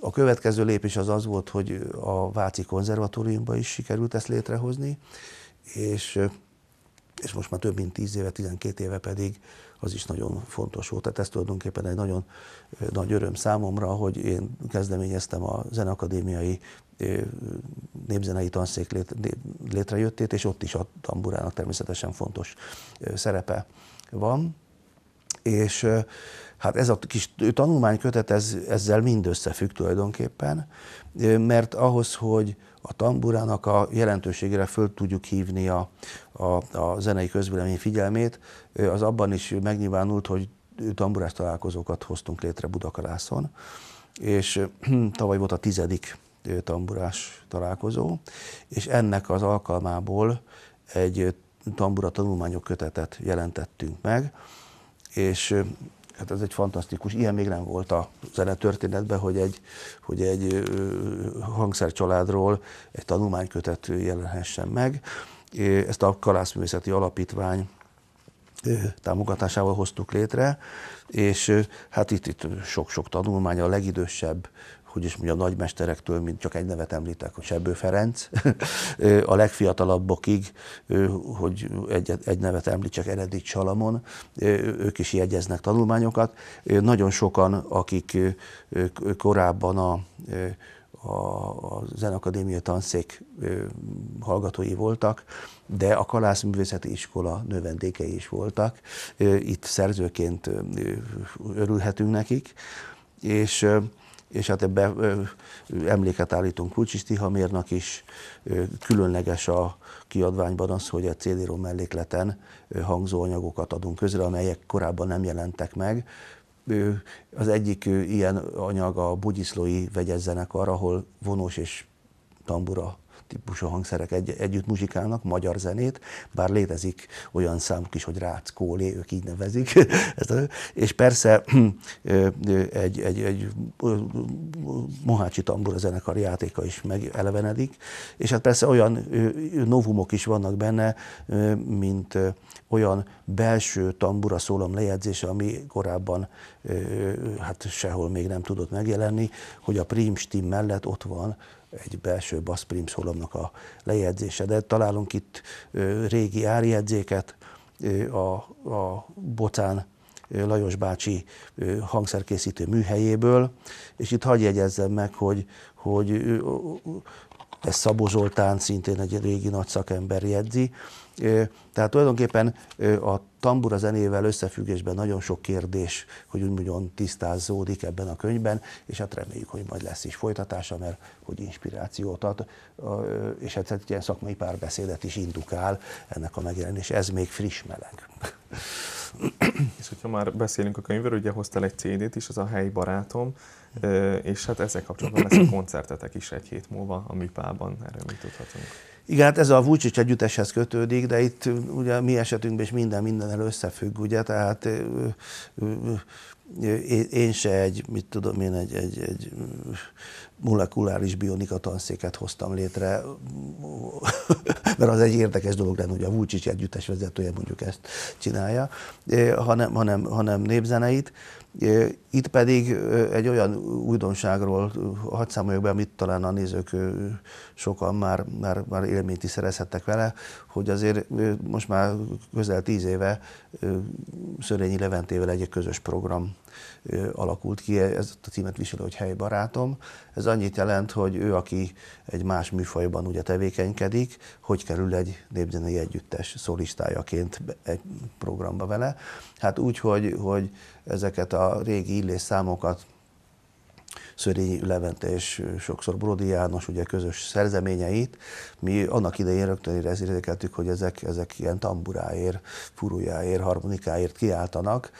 A következő lépés az az volt, hogy a Váci Konzervatóriumban is sikerült ezt létrehozni, és, és most már több mint 10 éve, 12 éve pedig az is nagyon fontos volt. Tehát ez tulajdonképpen egy nagyon nagy öröm számomra, hogy én kezdeményeztem a Zeneakadémiai népzenei tanszék létrejöttét, és ott is a tamburának természetesen fontos szerepe van. És Hát ez a kis tanulmánykötet, ez, ezzel mind összefügg tulajdonképpen, mert ahhoz, hogy a tamburának a jelentőségére föl tudjuk hívni a, a, a zenei közvélemény figyelmét, az abban is megnyilvánult, hogy tamburás találkozókat hoztunk létre Budakalászon, és tavaly volt a tizedik tamburás találkozó, és ennek az alkalmából egy tambura tanulmányok kötetet jelentettünk meg, és hát ez egy fantasztikus, ilyen még nem volt a zene történetben, hogy egy, hogy egy hangszercsaládról egy tanulmánykötet jelenhessen meg. Ezt a Kalászművészeti Alapítvány támogatásával hoztuk létre, és hát itt, itt sok-sok tanulmány, a legidősebb hogy is mondjam, nagymesterektől, mint csak egy nevet említek, hogy Sebbő Ferenc, a legfiatalabbokig, hogy egy, egy nevet említsek, Eredik Salamon, ők is jegyeznek tanulmányokat. Nagyon sokan, akik korábban a a, a Zenakadémia tanszék hallgatói voltak, de a Kalászművészeti Iskola növendékei is voltak. itt szerzőként örülhetünk nekik, és és hát ebbe emléket állítunk Kulcsis Tihamérnak is. Különleges a kiadványban az, hogy a cd mellékleten hangzó anyagokat adunk közre, amelyek korábban nem jelentek meg. Az egyik ilyen anyag a Bugyiszlói vegyes zenekar, ahol vonós és tambura típusú hangszerek egy, együtt muzsikálnak, magyar zenét, bár létezik olyan számuk is, hogy ráckólé, ők így nevezik. és persze egy, egy, egy Mohácsi Tambura zenekar játéka is megelevenedik, és hát persze olyan novumok is vannak benne, mint olyan belső tambura szólam lejegyzése, ami korábban hát sehol még nem tudott megjelenni, hogy a prim mellett ott van egy belső bassprim szólam annak a lejegyzése. De találunk itt régi árjegyzéket, a, a Bocán Lajos bácsi hangszerkészítő műhelyéből, és itt hagyj jegyezzem meg, hogy, hogy ezt Szabó Zoltán, szintén egy régi nagy szakember jegyzi. Tehát tulajdonképpen a tambura zenével összefüggésben nagyon sok kérdés, hogy úgy mondjam, tisztázódik ebben a könyvben, és hát reméljük, hogy majd lesz is folytatása, mert hogy inspirációt ad, és hát egy ilyen szakmai párbeszédet is indukál ennek a megjelenés. Ez még friss meleg. És hogyha már beszélünk a könyvről, ugye hoztál egy CD-t is, az a helyi barátom, és hát ezzel kapcsolatban lesz a koncertetek is egy hét múlva a műpában, erről mit tudhatunk? Igen, hát ez a Vucic együtteshez kötődik, de itt ugye mi esetünkben is minden mindennel összefügg, ugye, tehát én se egy, mit tudom én, egy, egy, egy molekuláris bionika tanszéket hoztam létre, mert az egy érdekes dolog lenne, hogy a Vucic együttes vezetője mondjuk ezt csinálja, hanem, hanem, hanem népzeneit. Itt pedig egy olyan újdonságról hadd számoljuk be, amit talán a nézők sokan már, már, már élményt is szerezhettek vele, hogy azért most már közel tíz éve Szörényi Leventével egy közös program alakult ki, ez a címet visel, hogy helyi barátom. Ez annyit jelent, hogy ő, aki egy más műfajban ugye tevékenykedik, hogy kerül egy népzenei együttes szolistájaként egy programba vele. Hát úgy, hogy, hogy ezeket a régi illés számokat Szörényi Levente és sokszor Brodi János ugye közös szerzeményeit. Mi annak idején rögtön érzékeltük, hogy ezek, ezek ilyen tamburáért, furujáért, harmonikáért kiáltanak.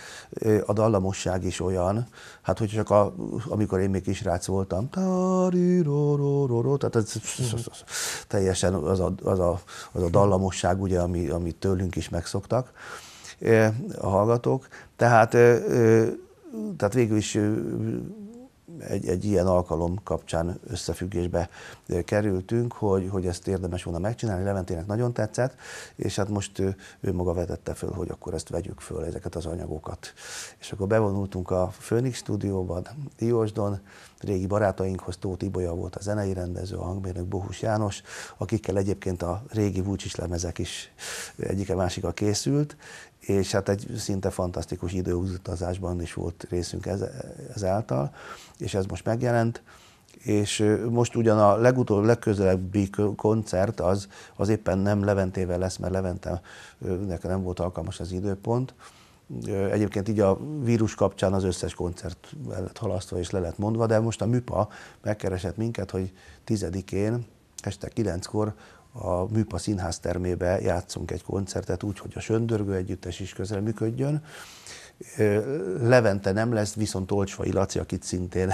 A dallamosság is olyan, hát hogy csak a, amikor én még kisrác voltam, tehát ez teljesen az a, az a, az a dallamosság, ugye, ami, amit tőlünk is megszoktak a hallgatók. Tehát, tehát végül is egy, egy ilyen alkalom kapcsán összefüggésbe kerültünk, hogy, hogy ezt érdemes volna megcsinálni. Leventének nagyon tetszett, és hát most ő, ő maga vetette föl, hogy akkor ezt vegyük föl, ezeket az anyagokat. És akkor bevonultunk a Phoenix stúdióban, Diósdon, régi barátainkhoz Tóth Ibolya volt a zenei rendező, a hangmérnök Bohus János, akikkel egyébként a régi Vulcsis lemezek is egyike másika készült, és hát egy szinte fantasztikus időutazásban is volt részünk ez, ezáltal, és ez most megjelent, és most ugyan a legutóbb, legközelebbi koncert az, az éppen nem Leventével lesz, mert Levente nekem nem volt alkalmas az időpont. Egyébként így a vírus kapcsán az összes koncert lett halasztva és le lett mondva, de most a MIPA megkeresett minket, hogy tizedikén, este kilenckor a Műpa Színház termébe játszunk egy koncertet úgy, hogy a Söndörgő Együttes is közreműködjön, Levente nem lesz, viszont Olcsvai Laci, akit szintén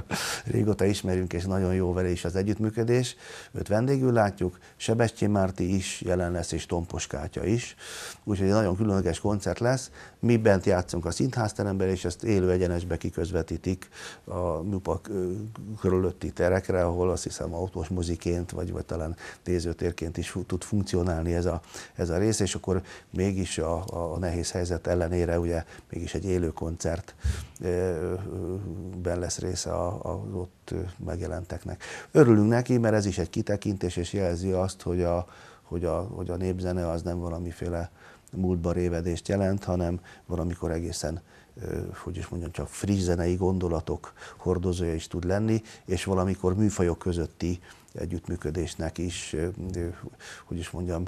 régóta ismerünk, és nagyon jó vele is az együttműködés. Őt vendégül látjuk, Sebestyén Márti is jelen lesz, és Tompos Kátya is. Úgyhogy egy nagyon különleges koncert lesz. Mi bent játszunk a színházteremben, és ezt élő egyenesbe kiközvetítik a Műpa körülötti terekre, ahol azt hiszem autós muziként, vagy, vagy talán nézőtérként is tud funkcionálni ez a, ez a rész, és akkor mégis a, a nehéz helyzet ellenére ugye mégis egy élő koncertben lesz része az ott megjelenteknek. Örülünk neki, mert ez is egy kitekintés, és jelzi azt, hogy a, hogy a, hogy a népzene az nem valamiféle múltba révedést jelent, hanem valamikor egészen hogy is mondjam, csak friss zenei gondolatok hordozója is tud lenni, és valamikor műfajok közötti együttműködésnek is, hogy is mondjam,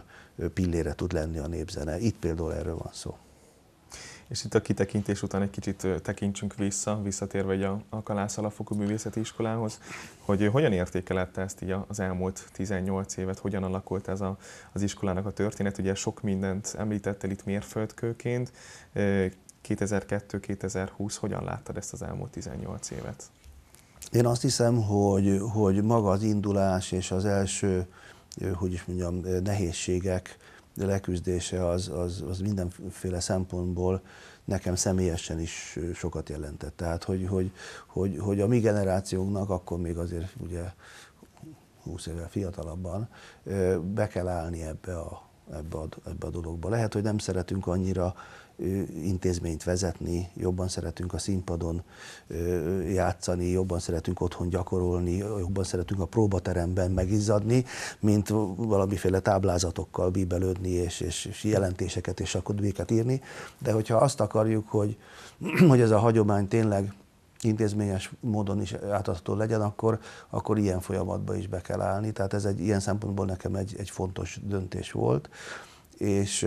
pillére tud lenni a népzene. Itt például erről van szó. És itt a kitekintés után egy kicsit tekintsünk vissza, visszatérve egy a, a Kalász Alapfokú Művészeti Iskolához, hogy hogyan értékelette ezt így az elmúlt 18 évet, hogyan alakult ez a, az iskolának a történet. Ugye sok mindent említettél itt mérföldkőként, 2002-2020, hogyan láttad ezt az elmúlt 18 évet? Én azt hiszem, hogy, hogy maga az indulás és az első, hogy is mondjam, nehézségek, leküzdése az, az, az mindenféle szempontból nekem személyesen is sokat jelentett. Tehát, hogy, hogy, hogy, hogy a mi generációnknak akkor még azért ugye 20 évvel fiatalabban be kell állni ebbe a, ebbe a, ebbe a dologba. Lehet, hogy nem szeretünk annyira intézményt vezetni, jobban szeretünk a színpadon játszani, jobban szeretünk otthon gyakorolni, jobban szeretünk a próbateremben megizzadni, mint valamiféle táblázatokkal bíbelődni és, és, és jelentéseket és akadémiket írni. De hogyha azt akarjuk, hogy, hogy ez a hagyomány tényleg intézményes módon is átadható legyen, akkor, akkor ilyen folyamatba is be kell állni. Tehát ez egy ilyen szempontból nekem egy, egy fontos döntés volt. És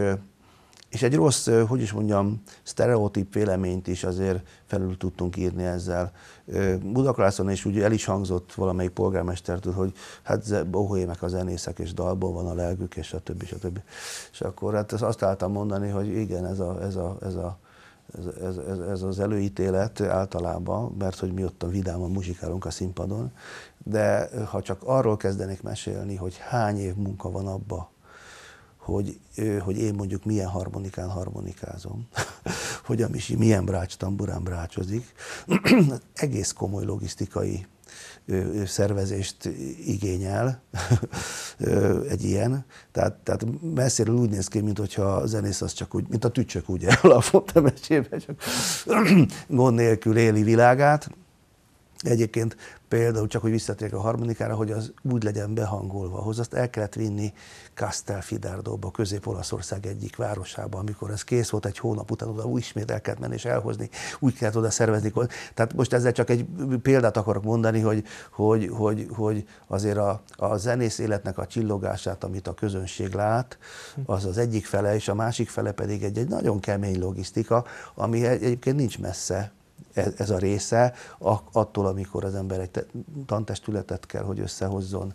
és egy rossz, hogy is mondjam, sztereotíp véleményt is azért felül tudtunk írni ezzel. Budakrászon is úgy el is hangzott valamelyik polgármestertől, hogy hát bohémek a zenészek, és dalból van a lelkük, és a többi, és a többi. És akkor hát azt álltam mondani, hogy igen, ez a, ez a, ez a ez, ez, ez, az előítélet általában, mert hogy mi ott a vidáman muzsikálunk a színpadon, de ha csak arról kezdenék mesélni, hogy hány év munka van abba, hogy, hogy én mondjuk milyen harmonikán harmonikázom, hogy a Misi milyen brács tamburán brácsozik. Egész komoly logisztikai szervezést igényel egy ilyen. Tehát, tehát messziről úgy néz ki, mint hogyha a zenész az csak úgy, mint a tücsök ugye, a fontemesében, csak gond nélkül éli világát. Egyébként például csak, hogy visszatérjek a harmonikára, hogy az úgy legyen behangolva ahhoz, azt el kellett vinni Castelfidárdóba, Közép-Olaszország egyik városába, amikor ez kész volt egy hónap után, oda úgy ismét el kellett menni és elhozni, úgy kellett oda szervezni. Tehát most ezzel csak egy példát akarok mondani, hogy, hogy, hogy, hogy azért a, a zenész életnek a csillogását, amit a közönség lát, az az egyik fele, és a másik fele pedig egy, egy nagyon kemény logisztika, ami egyébként nincs messze ez, ez a része, attól, amikor az ember egy tantestületet kell, hogy összehozzon,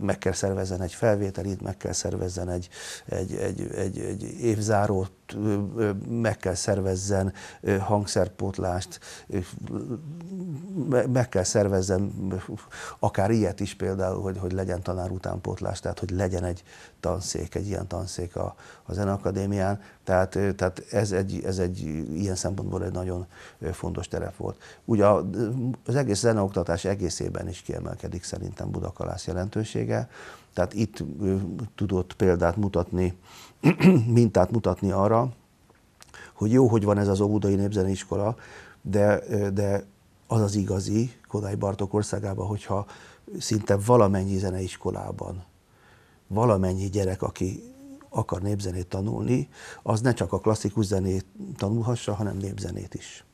meg kell szervezzen egy felvételit, meg kell szervezzen egy, egy, egy, egy, egy évzárót, meg kell szervezzen hangszerpótlást, meg kell szervezzen akár ilyet is például, hogy, hogy legyen tanár utánpótlás, tehát hogy legyen egy tanszék, egy ilyen tanszék a, a Zeneakadémián, tehát, tehát ez, egy, ez egy ilyen szempontból egy nagyon fontos terep volt. Ugye az egész zeneoktatás egészében is kiemelkedik szerintem Budakalász jelentősége, tehát itt tudott példát mutatni mintát mutatni arra, hogy jó, hogy van ez az óvodai Népzeneiskola, de, de az az igazi Kodály Bartok országában, hogyha szinte valamennyi zeneiskolában valamennyi gyerek, aki akar népzenét tanulni, az ne csak a klasszikus zenét tanulhassa, hanem népzenét is.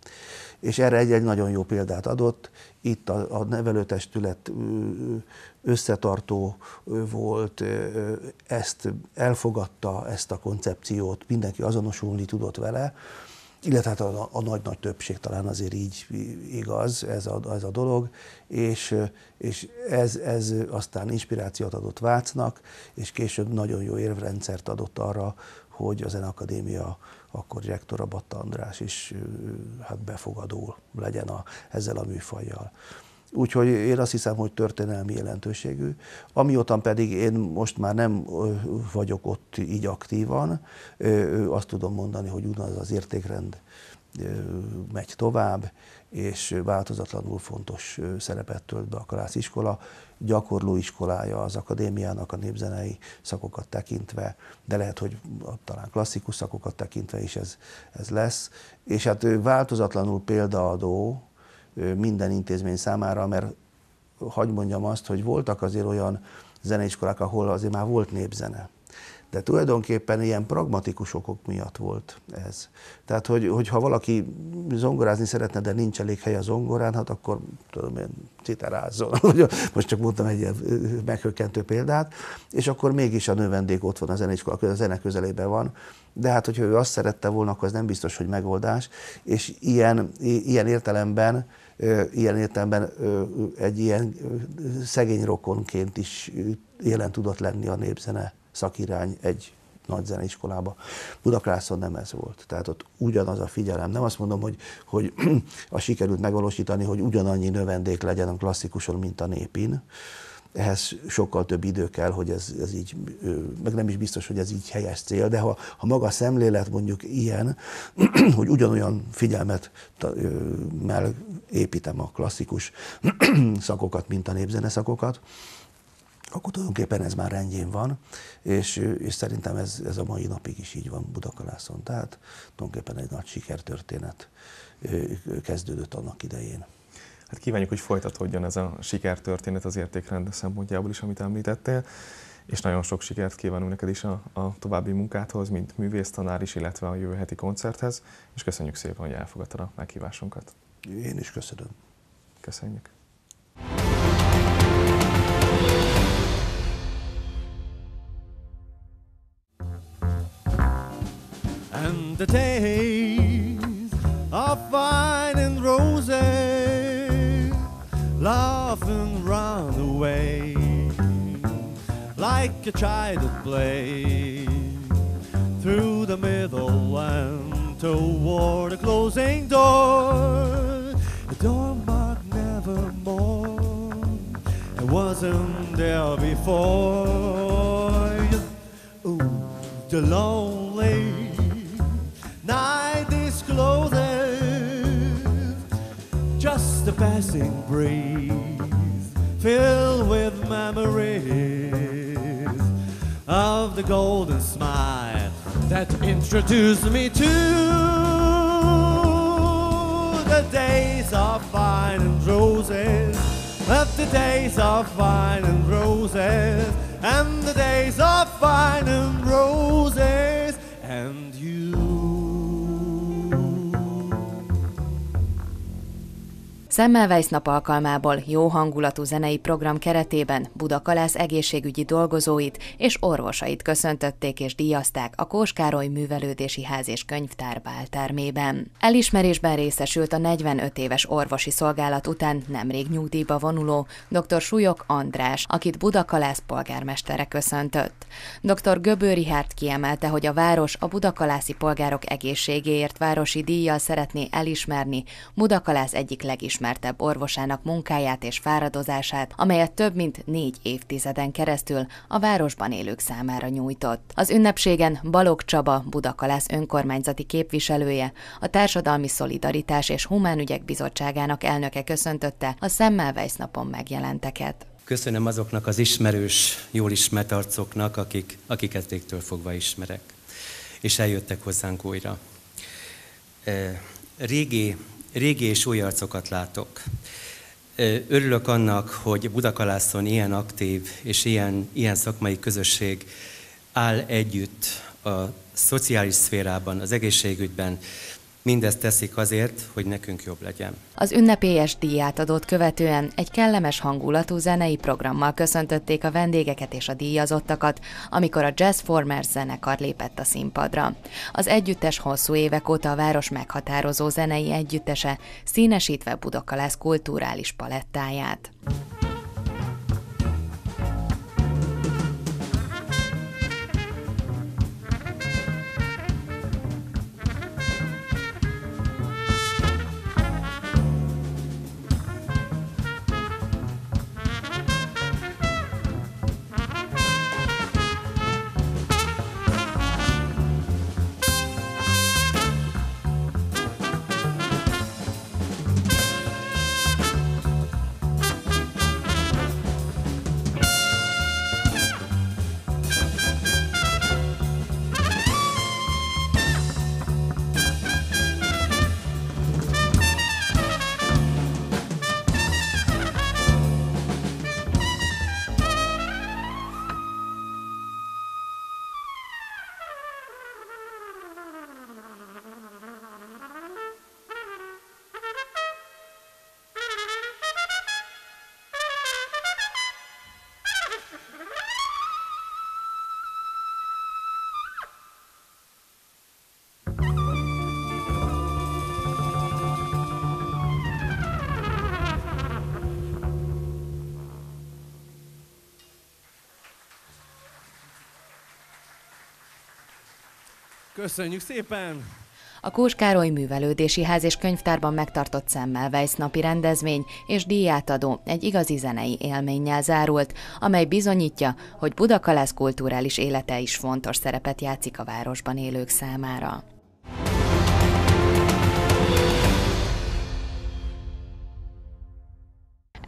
És erre egy-egy nagyon jó példát adott. Itt a, a nevelőtestület összetartó volt, ezt elfogadta, ezt a koncepciót, mindenki azonosulni tudott vele, illetve hát a, a nagy-nagy többség talán azért így igaz ez a, ez a dolog, és, és ez, ez aztán inspirációt adott Vácnak, és később nagyon jó érvrendszert adott arra, hogy a Zeneakadémia akkor rektora Batta András is hát befogadó legyen a, ezzel a műfajjal. Úgyhogy én azt hiszem, hogy történelmi jelentőségű. Amióta pedig én most már nem vagyok ott így aktívan, azt tudom mondani, hogy ugyanaz az értékrend megy tovább, és változatlanul fontos szerepet tölt be a Kalász iskola. Gyakorló iskolája az akadémiának a népzenei szakokat tekintve, de lehet, hogy talán klasszikus szakokat tekintve is ez, ez lesz. És hát változatlanul példaadó, minden intézmény számára, mert hagyd mondjam azt, hogy voltak azért olyan zeneiskolák, ahol azért már volt népzene de tulajdonképpen ilyen pragmatikus okok miatt volt ez. Tehát, hogy, hogyha valaki zongorázni szeretne, de nincs elég hely a zongorán, hát akkor tudom én, citerázzon. Most csak mondtam egy ilyen meghökkentő példát, és akkor mégis a növendék ott van a zeneiskola, a zene közelében van, de hát, hogyha ő azt szerette volna, akkor az nem biztos, hogy megoldás, és ilyen, ilyen értelemben ilyen értelemben egy ilyen szegény rokonként is jelen tudott lenni a népzene szakirány egy nagy zeneiskolába. Budakrászon nem ez volt. Tehát ott ugyanaz a figyelem. Nem azt mondom, hogy, hogy a sikerült megvalósítani, hogy ugyanannyi növendék legyen a klasszikuson, mint a népin. Ehhez sokkal több idő kell, hogy ez, ez így, meg nem is biztos, hogy ez így helyes cél, de ha, ha maga a szemlélet mondjuk ilyen, hogy ugyanolyan figyelmet mell építem a klasszikus szakokat, mint a népzene szakokat, akkor tulajdonképpen ez már rendjén van, és, és szerintem ez, ez a mai napig is így van Budakalászon. Tehát tulajdonképpen egy nagy sikertörténet kezdődött annak idején. Hát kívánjuk, hogy folytatódjon ez a sikertörténet az értékrend szempontjából is, amit említettél, és nagyon sok sikert kívánunk neked is a, a további munkához, mint művész tanár is, illetve a jövő heti koncerthez, és köszönjük szépen, hogy elfogadtad a meghívásunkat. Én is köszönöm. Köszönjük. thank you the days are fine and rosy, laughing run away like a child at play through the middle and toward a closing door, a door marked nevermore. It wasn't there before. Ooh, the lonely clothes, just a passing breeze filled with memories of the golden smile that introduced me to the days of fine and roses, of the days of wine and roses, and the days of fine and roses, and you. Szemmelweis nap alkalmából jó hangulatú zenei program keretében Budakalász egészségügyi dolgozóit és orvosait köszöntötték és díjazták a Kóskároly Művelődési Ház és Könyvtár báltermében. Elismerésben részesült a 45 éves orvosi szolgálat után nemrég nyugdíjba vonuló dr. Súlyok András, akit Budakalász polgármestere köszöntött. Dr. Göbő Rihárt kiemelte, hogy a város a budakalászi polgárok egészségéért városi díjjal szeretné elismerni Budakalász egyik legismertebb legismertebb orvosának munkáját és fáradozását, amelyet több mint négy évtizeden keresztül a városban élők számára nyújtott. Az ünnepségen Balog Csaba, Budakalász önkormányzati képviselője, a Társadalmi Szolidaritás és Humánügyek Bizottságának elnöke köszöntötte a Szemmelweis napon megjelenteket. Köszönöm azoknak az ismerős, jól ismert arcoknak, akik, akiket fogva ismerek, és eljöttek hozzánk újra. E, régi régi és új arcokat látok. Örülök annak, hogy Budakalászon ilyen aktív és ilyen, ilyen szakmai közösség áll együtt a szociális szférában, az egészségügyben, Mindezt teszik azért, hogy nekünk jobb legyen. Az ünnepélyes adott követően egy kellemes hangulatú zenei programmal köszöntötték a vendégeket és a díjazottakat, amikor a Jazz Former zenekar lépett a színpadra. Az együttes hosszú évek óta a város meghatározó zenei együttese, színesítve Budakalász kulturális palettáját. Köszönjük szépen! A Kós Károly Művelődési Ház és Könyvtárban megtartott szemmel Weiss napi rendezvény és díjátadó egy igazi zenei élménnyel zárult, amely bizonyítja, hogy Budakalász kulturális élete is fontos szerepet játszik a városban élők számára.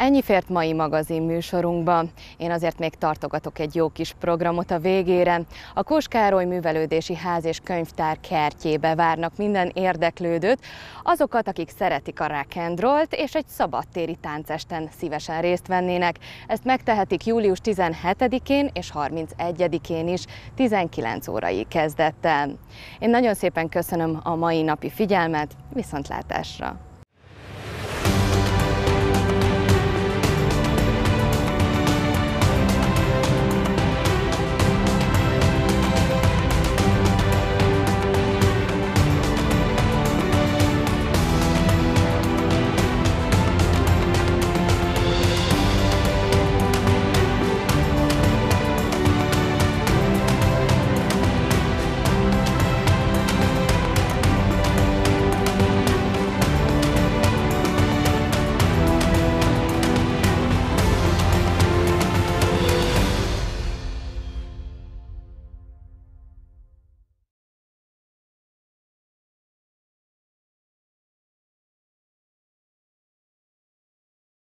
Ennyi fért mai magazin műsorunkba. Én azért még tartogatok egy jó kis programot a végére. A Kóskároly Művelődési Ház és Könyvtár kertjébe várnak minden érdeklődőt, azokat, akik szeretik a rákendrolt, és egy szabadtéri táncesten szívesen részt vennének. Ezt megtehetik július 17-én és 31-én is, 19 órai kezdettel. Én nagyon szépen köszönöm a mai napi figyelmet, viszontlátásra!